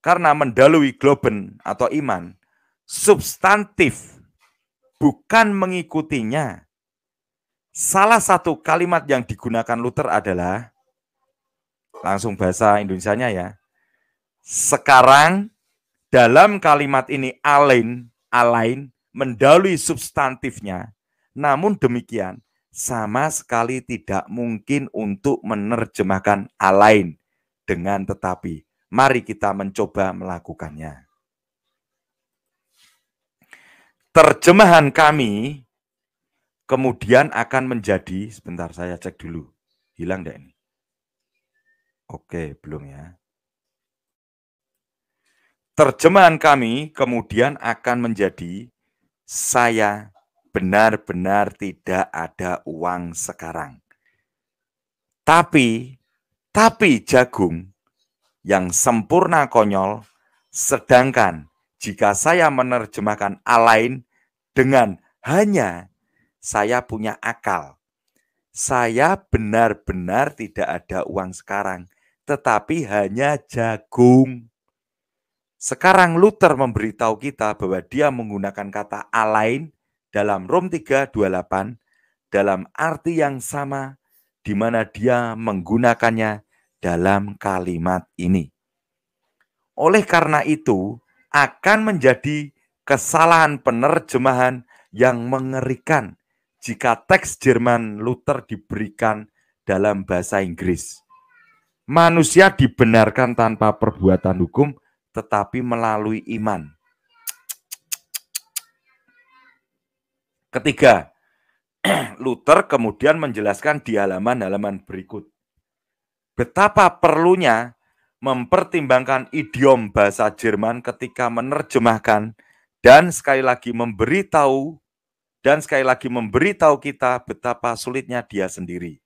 karena mendalui globen atau iman, substantif bukan mengikutinya. Salah satu kalimat yang digunakan Luther adalah langsung bahasa Indonesianya ya. Sekarang dalam kalimat ini alain, alain mendalui substantifnya. Namun demikian, sama sekali tidak mungkin untuk menerjemahkan alain dengan tetapi, mari kita mencoba melakukannya. Terjemahan kami kemudian akan menjadi, sebentar saya cek dulu, hilang deh ini? Oke, belum ya. Terjemahan kami kemudian akan menjadi saya benar-benar tidak ada uang sekarang. Tapi tapi jagung yang sempurna konyol, sedangkan jika saya menerjemahkan alain dengan hanya saya punya akal. Saya benar-benar tidak ada uang sekarang, tetapi hanya jagung. Sekarang Luther memberitahu kita bahwa dia menggunakan kata alain dalam Rom 3:28 dalam arti yang sama di mana dia menggunakannya dalam kalimat ini. Oleh karena itu, akan menjadi kesalahan penerjemahan yang mengerikan jika teks Jerman Luther diberikan dalam bahasa Inggris. Manusia dibenarkan tanpa perbuatan hukum, tetapi melalui iman. Ketiga, Luther kemudian menjelaskan di halaman-halaman berikut. Betapa perlunya mempertimbangkan idiom bahasa Jerman ketika menerjemahkan dan sekali lagi memberitahu dan sekali lagi memberitahu kita betapa sulitnya dia sendiri.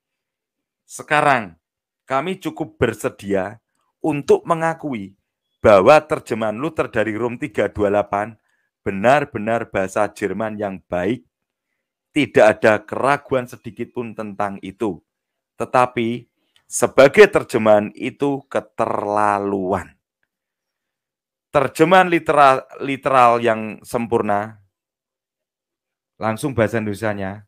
Sekarang kami cukup bersedia untuk mengakui bahwa terjemahan Luther dari Rom 328 benar-benar bahasa Jerman yang baik tidak ada keraguan sedikit pun tentang itu. Tetapi sebagai terjemahan itu keterlaluan. Terjemahan literal, literal yang sempurna, langsung bahasa Indonesia-nya,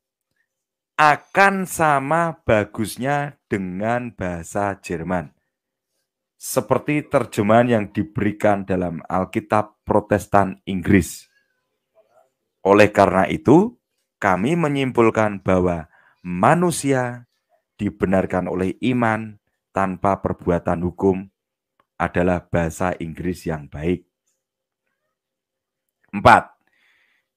akan sama bagusnya dengan bahasa Jerman. Seperti terjemahan yang diberikan dalam Alkitab Protestan Inggris. Oleh karena itu, kami menyimpulkan bahwa manusia dibenarkan oleh iman tanpa perbuatan hukum adalah bahasa Inggris yang baik. Empat,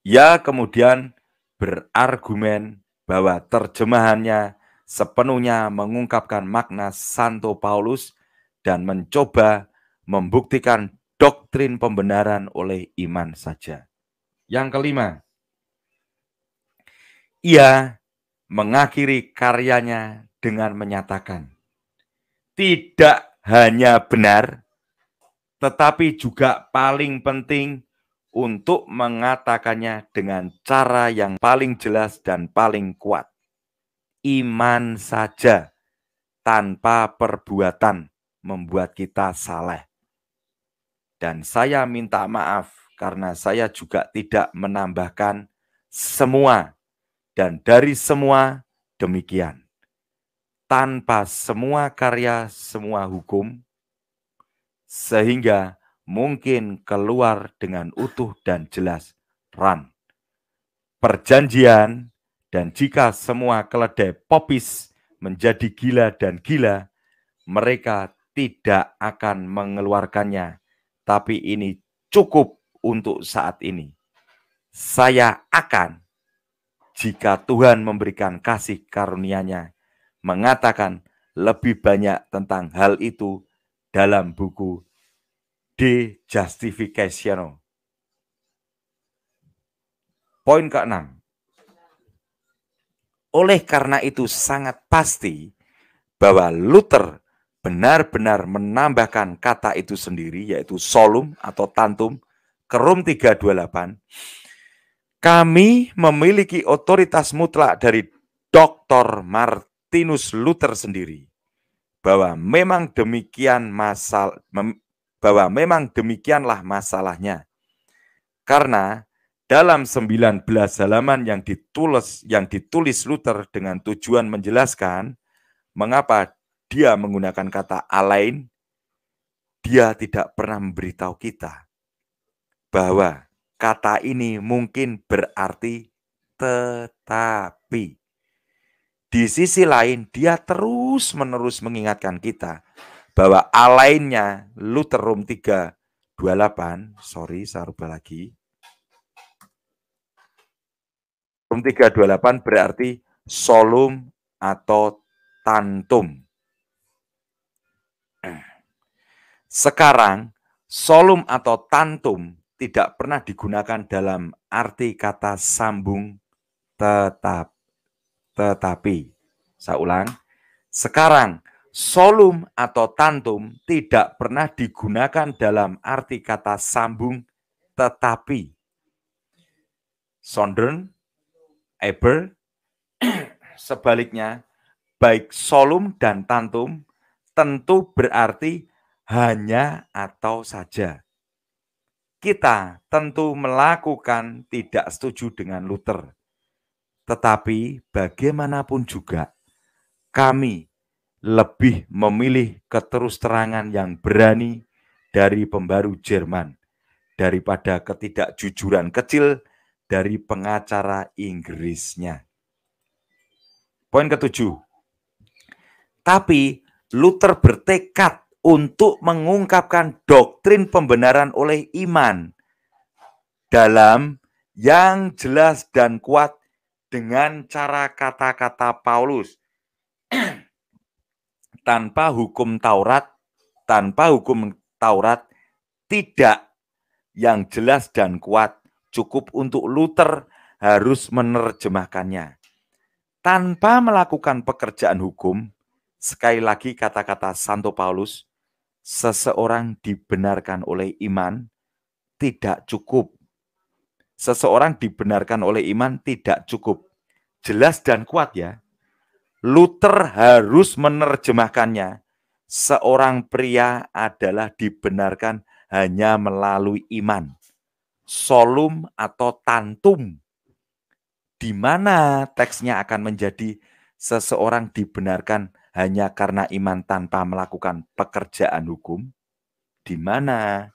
ia kemudian berargumen bahwa terjemahannya sepenuhnya mengungkapkan makna Santo Paulus dan mencoba membuktikan doktrin pembenaran oleh iman saja. Yang kelima, ia mengakhiri karyanya dengan menyatakan, tidak hanya benar, tetapi juga paling penting untuk mengatakannya dengan cara yang paling jelas dan paling kuat. Iman saja tanpa perbuatan membuat kita saleh. Dan saya minta maaf karena saya juga tidak menambahkan semua dan dari semua demikian, tanpa semua karya, semua hukum, sehingga mungkin keluar dengan utuh dan jelas ran. Perjanjian dan jika semua keledai popis menjadi gila dan gila, mereka tidak akan mengeluarkannya. Tapi ini cukup untuk saat ini. Saya akan jika Tuhan memberikan kasih karunia-Nya, mengatakan lebih banyak tentang hal itu dalam buku De Justification. Poin ke-6. Oleh karena itu sangat pasti bahwa Luther benar-benar menambahkan kata itu sendiri yaitu solum atau tantum kerum 328 kami memiliki otoritas mutlak dari Dr. Martinus Luther sendiri bahwa memang demikian masal bahwa memang demikianlah masalahnya. Karena dalam 19 halaman yang ditulis yang ditulis Luther dengan tujuan menjelaskan mengapa dia menggunakan kata alain, dia tidak pernah memberitahu kita bahwa Kata ini mungkin berarti tetapi. Di sisi lain, dia terus-menerus mengingatkan kita bahwa alainnya Lutherum 3 28, sorry saya rubah lagi. Lutherum 3 28 berarti solum atau tantum. Eh. Sekarang solum atau tantum tidak pernah digunakan dalam arti kata sambung tetap tetapi saya ulang sekarang solum atau tantum tidak pernah digunakan dalam arti kata sambung tetapi sondern eber sebaliknya baik solum dan tantum tentu berarti hanya atau saja kita tentu melakukan tidak setuju dengan Luther. Tetapi bagaimanapun juga, kami lebih memilih keterus terangan yang berani dari pembaru Jerman daripada ketidakjujuran kecil dari pengacara Inggrisnya. Poin ketujuh. Tapi Luther bertekad untuk mengungkapkan doktrin pembenaran oleh iman dalam yang jelas dan kuat dengan cara kata-kata Paulus tanpa hukum Taurat tanpa hukum Taurat tidak yang jelas dan kuat cukup untuk Luther harus menerjemahkannya tanpa melakukan pekerjaan hukum sekali lagi kata-kata Santo Paulus seseorang dibenarkan oleh iman tidak cukup. Seseorang dibenarkan oleh iman tidak cukup. Jelas dan kuat ya. Luther harus menerjemahkannya. Seorang pria adalah dibenarkan hanya melalui iman. Solum atau tantum. Di mana teksnya akan menjadi seseorang dibenarkan hanya karena iman tanpa melakukan pekerjaan hukum? Di mana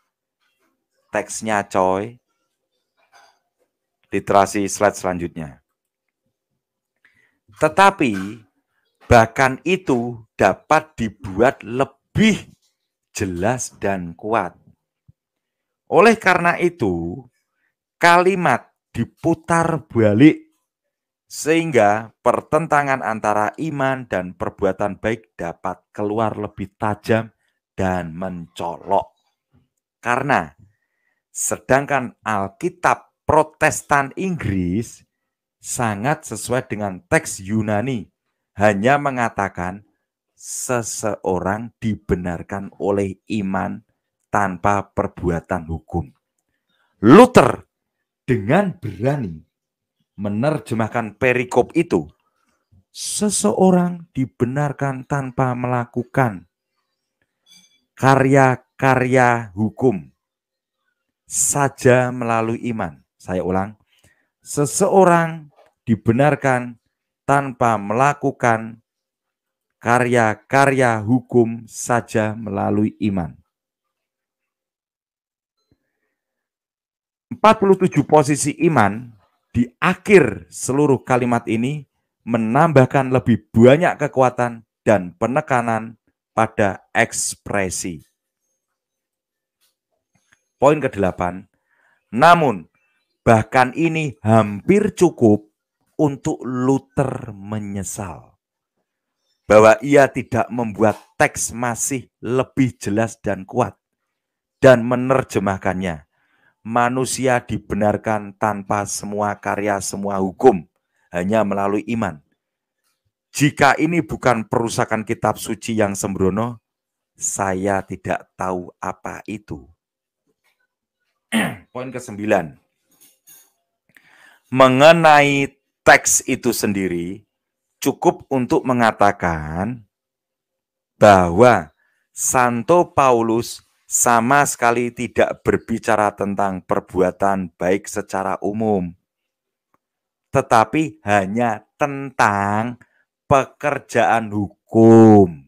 teksnya coy? Literasi slide selanjutnya. Tetapi bahkan itu dapat dibuat lebih jelas dan kuat. Oleh karena itu, kalimat diputar balik sehingga pertentangan antara iman dan perbuatan baik dapat keluar lebih tajam dan mencolok. Karena sedangkan Alkitab Protestan Inggris sangat sesuai dengan teks Yunani, hanya mengatakan seseorang dibenarkan oleh iman tanpa perbuatan hukum. Luther dengan berani menerjemahkan perikop itu, seseorang dibenarkan tanpa melakukan karya-karya hukum saja melalui iman. Saya ulang, seseorang dibenarkan tanpa melakukan karya-karya hukum saja melalui iman. 47 posisi iman di akhir seluruh kalimat ini menambahkan lebih banyak kekuatan dan penekanan pada ekspresi. Poin ke-8, namun bahkan ini hampir cukup untuk Luther menyesal bahwa ia tidak membuat teks masih lebih jelas dan kuat dan menerjemahkannya manusia dibenarkan tanpa semua karya, semua hukum, hanya melalui iman. Jika ini bukan perusakan kitab suci yang sembrono, saya tidak tahu apa itu. Poin ke-9. Mengenai teks itu sendiri, cukup untuk mengatakan bahwa Santo Paulus sama sekali tidak berbicara tentang perbuatan baik secara umum, tetapi hanya tentang pekerjaan hukum.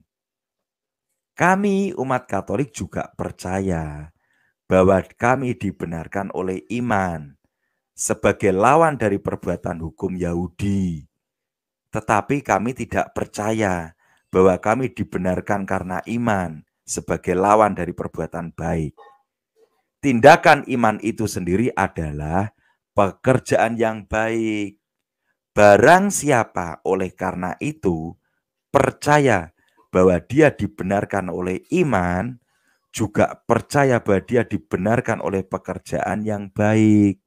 Kami, umat Katolik, juga percaya bahwa kami dibenarkan oleh iman sebagai lawan dari perbuatan hukum Yahudi, tetapi kami tidak percaya bahwa kami dibenarkan karena iman sebagai lawan dari perbuatan baik. Tindakan iman itu sendiri adalah pekerjaan yang baik. Barang siapa oleh karena itu percaya bahwa dia dibenarkan oleh iman, juga percaya bahwa dia dibenarkan oleh pekerjaan yang baik.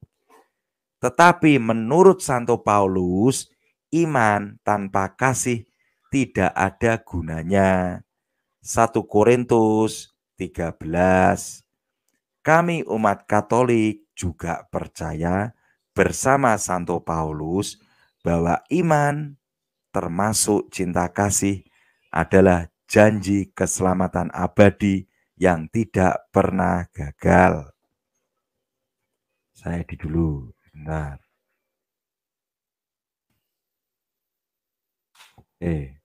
Tetapi menurut Santo Paulus, iman tanpa kasih tidak ada gunanya. 1 Korintus 13. Kami umat Katolik juga percaya bersama Santo Paulus bahwa iman termasuk cinta kasih adalah janji keselamatan abadi yang tidak pernah gagal. Saya di dulu, benar. Eh.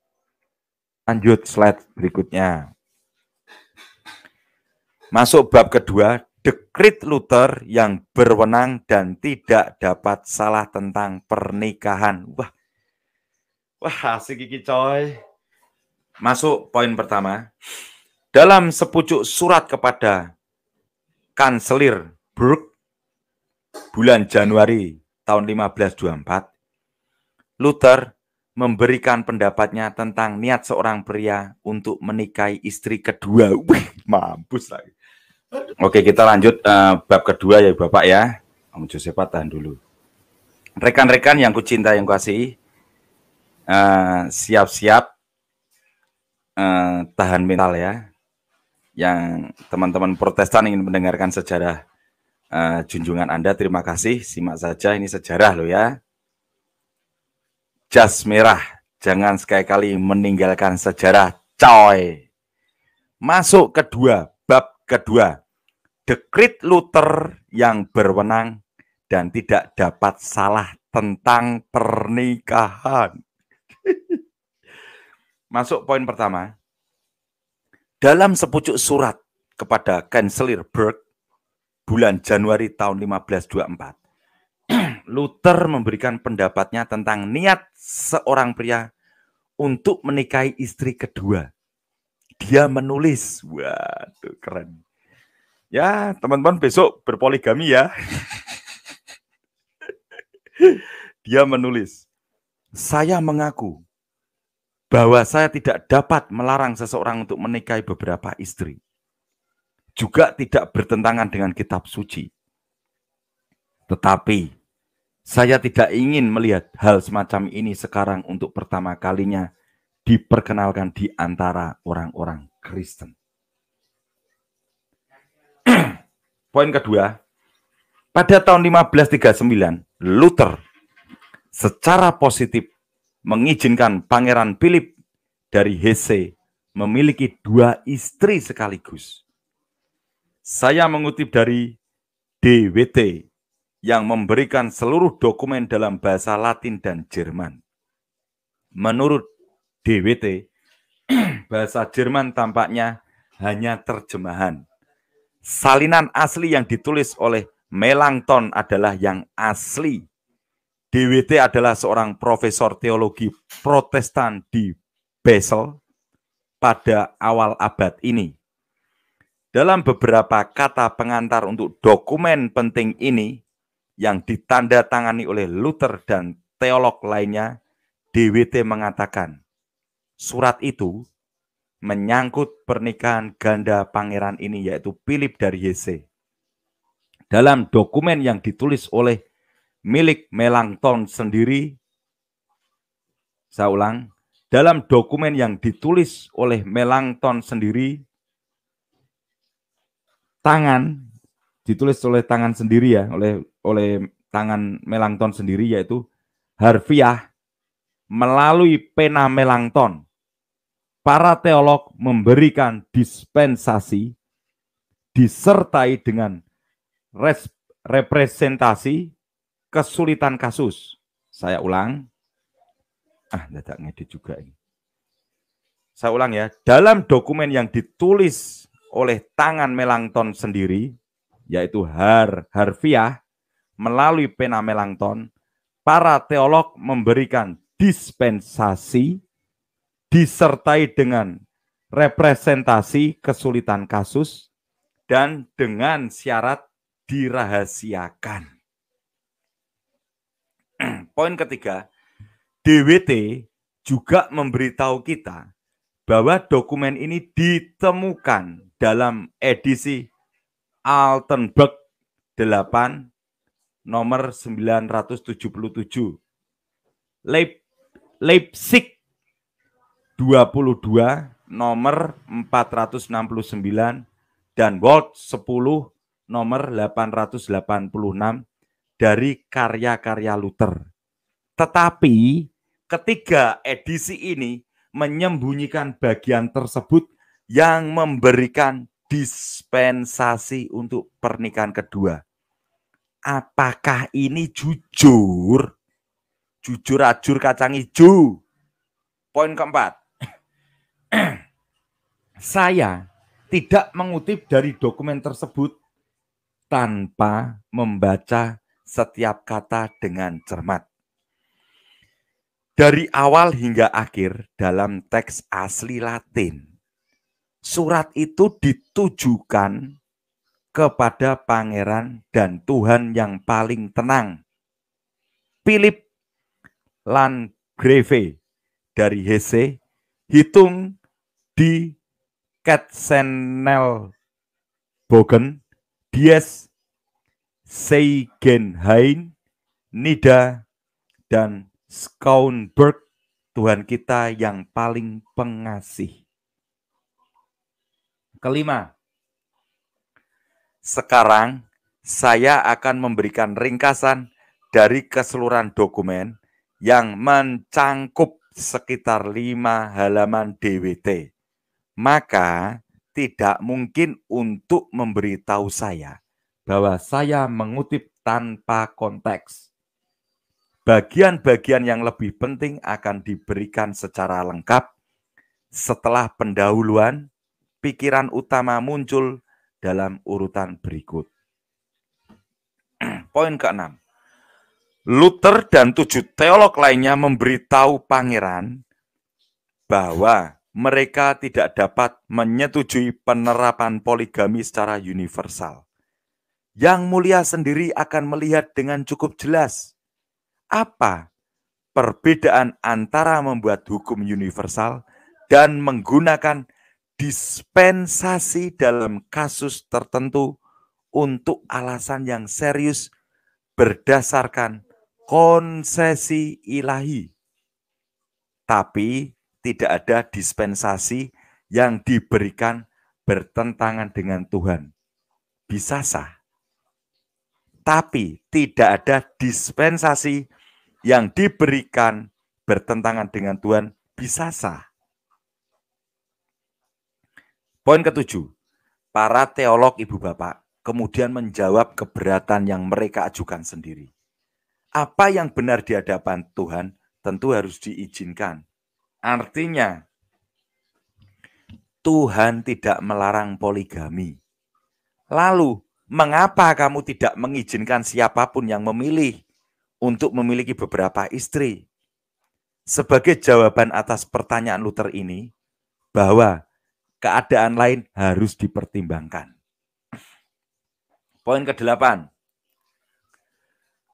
Lanjut slide berikutnya. Masuk bab kedua, dekrit Luther yang berwenang dan tidak dapat salah tentang pernikahan. Wah, wah asik iki coy. Masuk poin pertama. Dalam sepucuk surat kepada Kanselir Bruck bulan Januari tahun 1524, Luther memberikan pendapatnya tentang niat seorang pria untuk menikahi istri kedua. Wih, mampus lagi. Oke, kita lanjut uh, bab kedua ya Bapak ya. Om Joseph tahan dulu. Rekan-rekan yang kucinta yang kasih, siap eh, siap-siap uh, tahan mental ya. Yang teman-teman protestan ingin mendengarkan sejarah uh, junjungan Anda, terima kasih. Simak saja, ini sejarah loh ya jas merah, jangan sekali-kali meninggalkan sejarah, coy. Masuk kedua, bab kedua. Dekrit Luther yang berwenang dan tidak dapat salah tentang pernikahan. Masuk poin pertama. Dalam sepucuk surat kepada Kanselir Berg bulan Januari tahun 1524, Luther memberikan pendapatnya tentang niat seorang pria untuk menikahi istri kedua. Dia menulis, waduh keren. Ya, teman-teman besok berpoligami ya. Dia menulis, saya mengaku bahwa saya tidak dapat melarang seseorang untuk menikahi beberapa istri. Juga tidak bertentangan dengan kitab suci. Tetapi saya tidak ingin melihat hal semacam ini sekarang untuk pertama kalinya diperkenalkan di antara orang-orang Kristen. Poin kedua, pada tahun 1539, Luther secara positif mengizinkan Pangeran Philip dari Hesse memiliki dua istri sekaligus. Saya mengutip dari DWT yang memberikan seluruh dokumen dalam bahasa Latin dan Jerman. Menurut DWT, bahasa Jerman tampaknya hanya terjemahan. Salinan asli yang ditulis oleh Melangton adalah yang asli. DWT adalah seorang profesor teologi protestan di Basel pada awal abad ini. Dalam beberapa kata pengantar untuk dokumen penting ini, yang ditandatangani oleh Luther dan teolog lainnya, DWT mengatakan, surat itu menyangkut pernikahan ganda pangeran ini yaitu Philip dari Yese. Dalam dokumen yang ditulis oleh milik Melanchthon sendiri, saya ulang, dalam dokumen yang ditulis oleh Melanchthon sendiri, tangan, ditulis oleh tangan sendiri ya, oleh oleh tangan Melangton sendiri yaitu harfiah melalui pena Melangton. Para teolog memberikan dispensasi disertai dengan res, representasi kesulitan kasus. Saya ulang. Ah, tidak ngedit juga ini. Saya ulang ya. Dalam dokumen yang ditulis oleh tangan Melangton sendiri, yaitu har harfiah melalui pena melangton, para teolog memberikan dispensasi disertai dengan representasi kesulitan kasus dan dengan syarat dirahasiakan. Poin ketiga, DWT juga memberitahu kita bahwa dokumen ini ditemukan dalam edisi Altenberg 8 nomor 977. Leip Leipzig 22 nomor 469 dan World 10 nomor 886 dari karya-karya Luther. Tetapi ketiga edisi ini menyembunyikan bagian tersebut yang memberikan dispensasi untuk pernikahan kedua apakah ini jujur? Jujur ajur kacang hijau. Poin keempat. Saya tidak mengutip dari dokumen tersebut tanpa membaca setiap kata dengan cermat. Dari awal hingga akhir dalam teks asli Latin, surat itu ditujukan kepada pangeran dan Tuhan yang paling tenang. Philip Landgrave dari Hesse hitung di Ketsenel Bogen Dies Seigenhain Nida dan Skaunberg Tuhan kita yang paling pengasih. Kelima, sekarang saya akan memberikan ringkasan dari keseluruhan dokumen yang mencangkup sekitar lima halaman DWT. Maka tidak mungkin untuk memberitahu saya bahwa saya mengutip tanpa konteks. Bagian-bagian yang lebih penting akan diberikan secara lengkap setelah pendahuluan, pikiran utama muncul dalam urutan berikut. Poin ke keenam, Luther dan tujuh teolog lainnya memberitahu pangeran bahwa mereka tidak dapat menyetujui penerapan poligami secara universal. Yang mulia sendiri akan melihat dengan cukup jelas apa perbedaan antara membuat hukum universal dan menggunakan dispensasi dalam kasus tertentu untuk alasan yang serius berdasarkan konsesi ilahi. Tapi tidak ada dispensasi yang diberikan bertentangan dengan Tuhan. Bisa sah. Tapi tidak ada dispensasi yang diberikan bertentangan dengan Tuhan bisa sah. Poin ketujuh, para teolog ibu bapak kemudian menjawab keberatan yang mereka ajukan sendiri. Apa yang benar di hadapan Tuhan tentu harus diizinkan. Artinya, Tuhan tidak melarang poligami. Lalu, mengapa kamu tidak mengizinkan siapapun yang memilih untuk memiliki beberapa istri? Sebagai jawaban atas pertanyaan Luther ini, bahwa keadaan lain harus dipertimbangkan. Poin ke-8.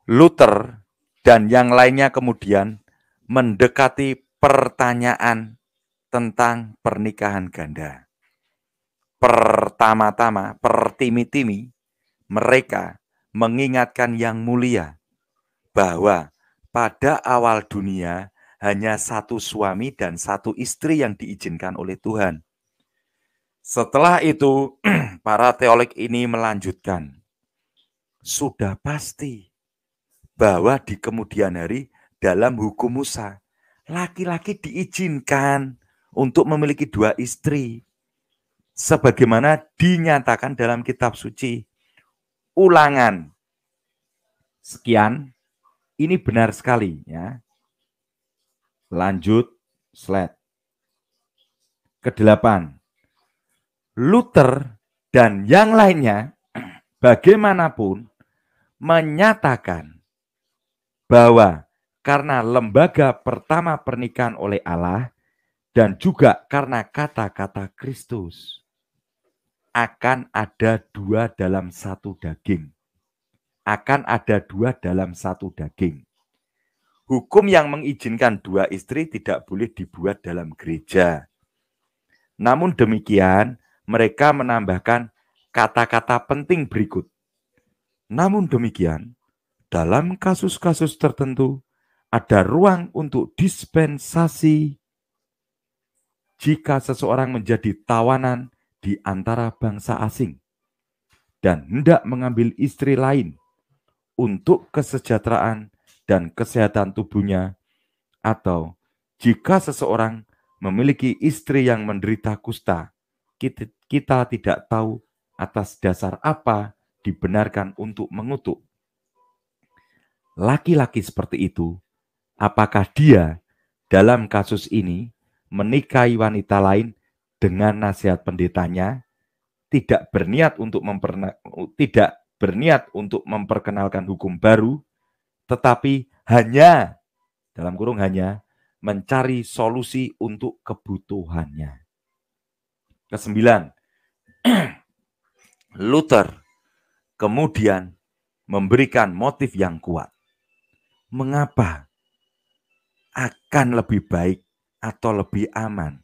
Luther dan yang lainnya kemudian mendekati pertanyaan tentang pernikahan ganda. Pertama-tama, pertimi-timi, mereka mengingatkan yang mulia bahwa pada awal dunia hanya satu suami dan satu istri yang diizinkan oleh Tuhan. Setelah itu, para teolog ini melanjutkan. Sudah pasti bahwa di kemudian hari dalam hukum Musa, laki-laki diizinkan untuk memiliki dua istri. Sebagaimana dinyatakan dalam kitab suci. Ulangan. Sekian. Ini benar sekali ya. Lanjut slide. Kedelapan Luther dan yang lainnya bagaimanapun menyatakan bahwa karena lembaga pertama pernikahan oleh Allah dan juga karena kata-kata Kristus akan ada dua dalam satu daging. Akan ada dua dalam satu daging. Hukum yang mengizinkan dua istri tidak boleh dibuat dalam gereja. Namun demikian, mereka menambahkan kata-kata penting berikut. Namun demikian, dalam kasus-kasus tertentu ada ruang untuk dispensasi jika seseorang menjadi tawanan di antara bangsa asing dan hendak mengambil istri lain untuk kesejahteraan dan kesehatan tubuhnya atau jika seseorang memiliki istri yang menderita kusta kita, tidak tahu atas dasar apa dibenarkan untuk mengutuk. Laki-laki seperti itu, apakah dia dalam kasus ini menikahi wanita lain dengan nasihat pendetanya, tidak berniat untuk memperna, tidak berniat untuk memperkenalkan hukum baru, tetapi hanya dalam kurung hanya mencari solusi untuk kebutuhannya ke ke-9. Luther kemudian memberikan motif yang kuat. Mengapa akan lebih baik atau lebih aman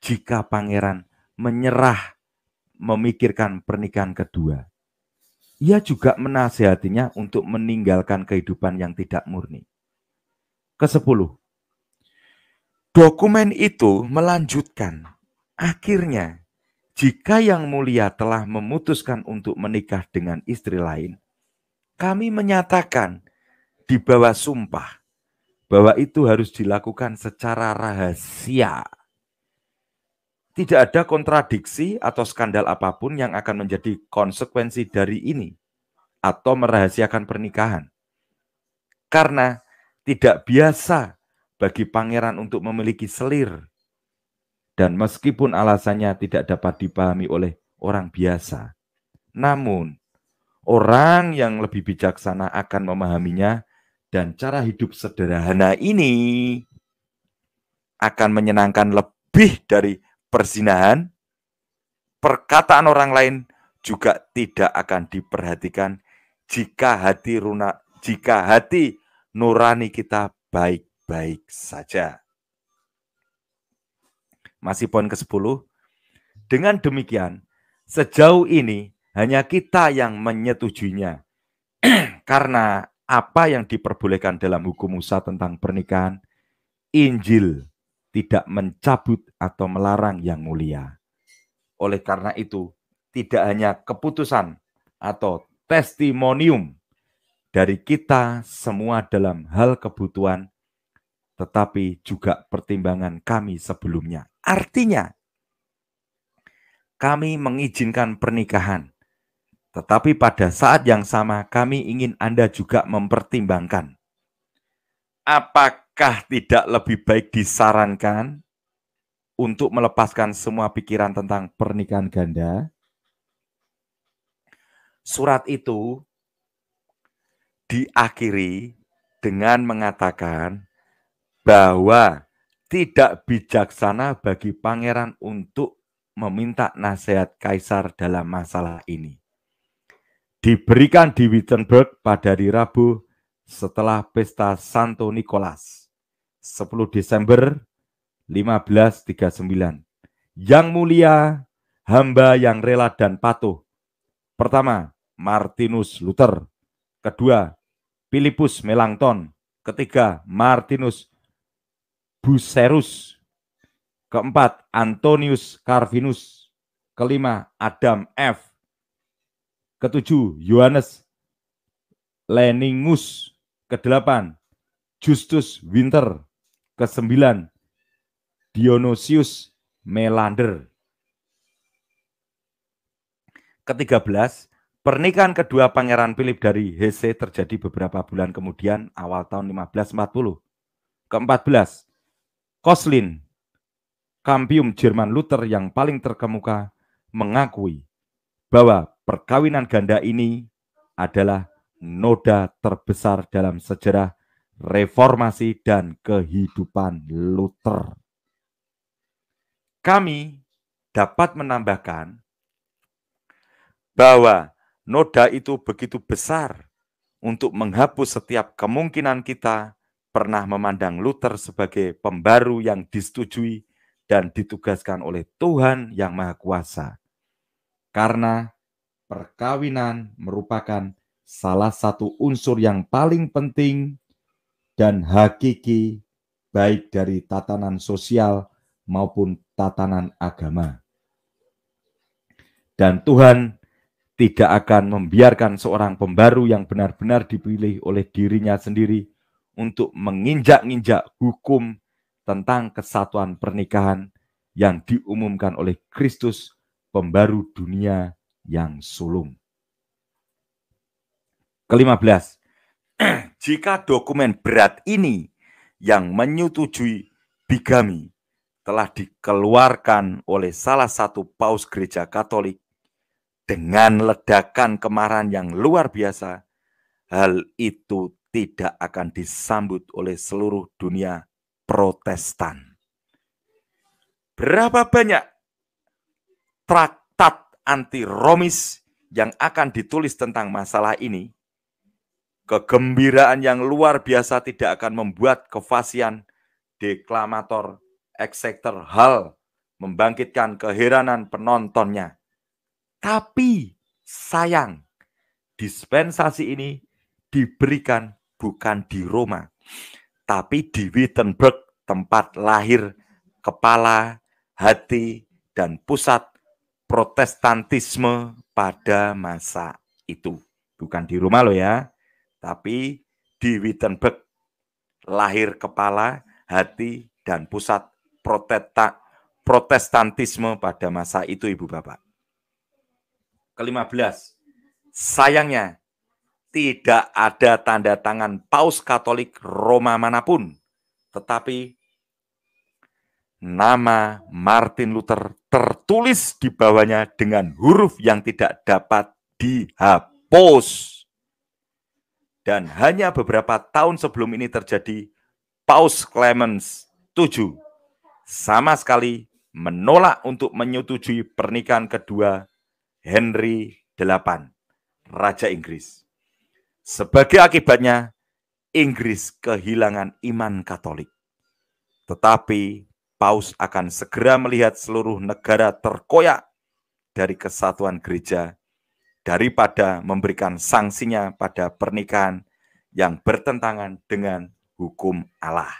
jika pangeran menyerah memikirkan pernikahan kedua? Ia juga menasihatinya untuk meninggalkan kehidupan yang tidak murni. Kesepuluh, dokumen itu melanjutkan Akhirnya, jika yang mulia telah memutuskan untuk menikah dengan istri lain, kami menyatakan di bawah sumpah bahwa itu harus dilakukan secara rahasia. Tidak ada kontradiksi atau skandal apapun yang akan menjadi konsekuensi dari ini atau merahasiakan pernikahan. Karena tidak biasa bagi pangeran untuk memiliki selir dan meskipun alasannya tidak dapat dipahami oleh orang biasa, namun orang yang lebih bijaksana akan memahaminya dan cara hidup sederhana ini akan menyenangkan lebih dari persinahan. Perkataan orang lain juga tidak akan diperhatikan jika hati runa, jika hati nurani kita baik-baik saja masih poin ke-10. Dengan demikian, sejauh ini hanya kita yang menyetujuinya. Karena apa yang diperbolehkan dalam hukum Musa tentang pernikahan, Injil tidak mencabut atau melarang yang mulia. Oleh karena itu, tidak hanya keputusan atau testimonium dari kita semua dalam hal kebutuhan tetapi juga pertimbangan kami sebelumnya. Artinya, kami mengizinkan pernikahan, tetapi pada saat yang sama kami ingin Anda juga mempertimbangkan apakah tidak lebih baik disarankan untuk melepaskan semua pikiran tentang pernikahan ganda. Surat itu diakhiri dengan mengatakan bahwa tidak bijaksana bagi pangeran untuk meminta nasihat kaisar dalam masalah ini. Diberikan di Wittenberg pada hari Rabu setelah pesta Santo Nicholas 10 Desember 1539. Yang mulia, hamba yang rela dan patuh. Pertama, Martinus Luther. Kedua, Filipus Melanchthon. Ketiga, Martinus Buserus. Keempat, Antonius Carvinus. Kelima, Adam F. Ketujuh, Yohanes Leningus. Kedelapan, Justus Winter. Kesembilan, Dionysius Melander. Ketiga belas, pernikahan kedua Pangeran Philip dari Hesse terjadi beberapa bulan kemudian awal tahun 1540. Keempat belas, Koslin, Kampium Jerman Luther yang paling terkemuka mengakui bahwa perkawinan ganda ini adalah noda terbesar dalam sejarah reformasi dan kehidupan Luther. Kami dapat menambahkan bahwa noda itu begitu besar untuk menghapus setiap kemungkinan kita pernah memandang Luther sebagai pembaru yang disetujui dan ditugaskan oleh Tuhan yang Maha Kuasa. Karena perkawinan merupakan salah satu unsur yang paling penting dan hakiki baik dari tatanan sosial maupun tatanan agama. Dan Tuhan tidak akan membiarkan seorang pembaru yang benar-benar dipilih oleh dirinya sendiri untuk menginjak-injak hukum tentang kesatuan pernikahan yang diumumkan oleh Kristus pembaru dunia yang sulung. Kelima belas, jika dokumen berat ini yang menyetujui bigami telah dikeluarkan oleh salah satu paus gereja Katolik dengan ledakan kemarahan yang luar biasa, hal itu tidak akan disambut oleh seluruh dunia Protestan. Berapa banyak traktat anti Romis yang akan ditulis tentang masalah ini? Kegembiraan yang luar biasa tidak akan membuat kefasian deklamator eksekutor hal membangkitkan keheranan penontonnya. Tapi sayang, dispensasi ini diberikan bukan di Roma, tapi di Wittenberg, tempat lahir kepala, hati, dan pusat protestantisme pada masa itu. Bukan di Roma loh ya, tapi di Wittenberg, lahir kepala, hati, dan pusat protestantisme pada masa itu Ibu Bapak. Kelima belas, sayangnya tidak ada tanda tangan Paus Katolik Roma manapun, tetapi nama Martin Luther tertulis di bawahnya dengan huruf yang tidak dapat dihapus. Dan hanya beberapa tahun sebelum ini terjadi, Paus Clemens VII sama sekali menolak untuk menyetujui pernikahan kedua Henry VIII, Raja Inggris. Sebagai akibatnya, Inggris kehilangan iman Katolik. Tetapi Paus akan segera melihat seluruh negara terkoyak dari kesatuan gereja daripada memberikan sanksinya pada pernikahan yang bertentangan dengan hukum Allah.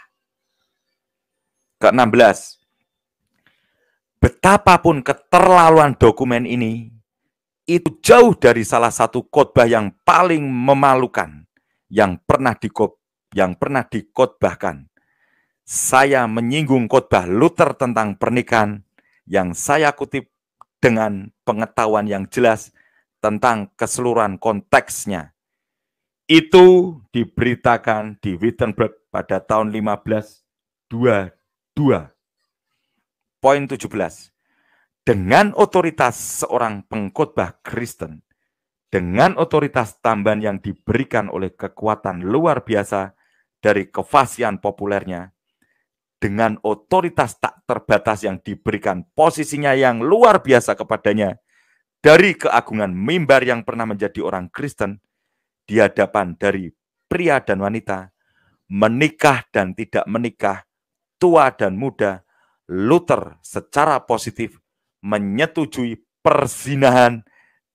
Ke-16. Betapapun keterlaluan dokumen ini, itu jauh dari salah satu khotbah yang paling memalukan yang pernah di yang pernah dikhotbahkan. Saya menyinggung khotbah Luther tentang pernikahan yang saya kutip dengan pengetahuan yang jelas tentang keseluruhan konteksnya. Itu diberitakan di Wittenberg pada tahun 1522. Poin 17 dengan otoritas seorang pengkhotbah Kristen, dengan otoritas tambahan yang diberikan oleh kekuatan luar biasa dari kefasian populernya, dengan otoritas tak terbatas yang diberikan posisinya yang luar biasa kepadanya dari keagungan mimbar yang pernah menjadi orang Kristen di hadapan dari pria dan wanita, menikah dan tidak menikah, tua dan muda, Luther secara positif menyetujui perzinahan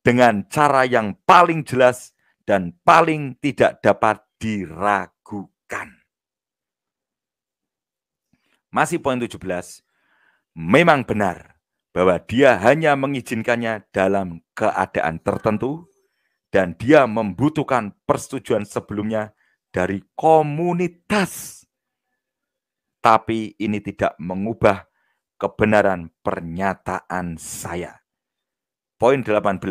dengan cara yang paling jelas dan paling tidak dapat diragukan. Masih poin 17, memang benar bahwa dia hanya mengizinkannya dalam keadaan tertentu dan dia membutuhkan persetujuan sebelumnya dari komunitas. Tapi ini tidak mengubah kebenaran pernyataan saya. Poin 18.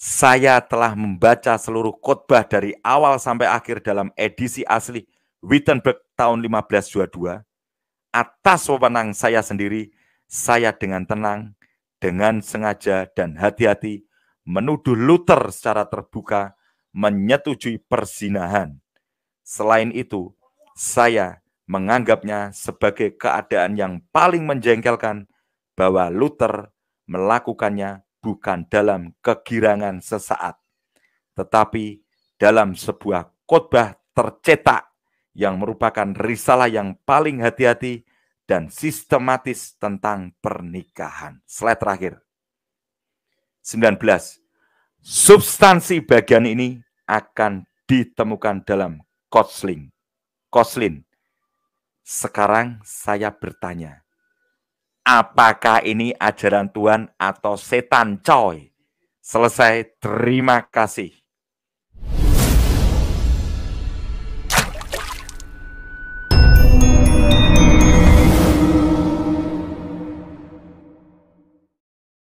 Saya telah membaca seluruh khotbah dari awal sampai akhir dalam edisi asli Wittenberg tahun 1522. Atas wewenang saya sendiri, saya dengan tenang, dengan sengaja dan hati-hati menuduh Luther secara terbuka menyetujui persinahan Selain itu, saya menganggapnya sebagai keadaan yang paling menjengkelkan bahwa Luther melakukannya bukan dalam kegirangan sesaat, tetapi dalam sebuah khotbah tercetak yang merupakan risalah yang paling hati-hati dan sistematis tentang pernikahan. Slide terakhir. 19. Substansi bagian ini akan ditemukan dalam Kotslin. Kotslin sekarang saya bertanya, apakah ini ajaran Tuhan atau setan coy? Selesai, terima kasih.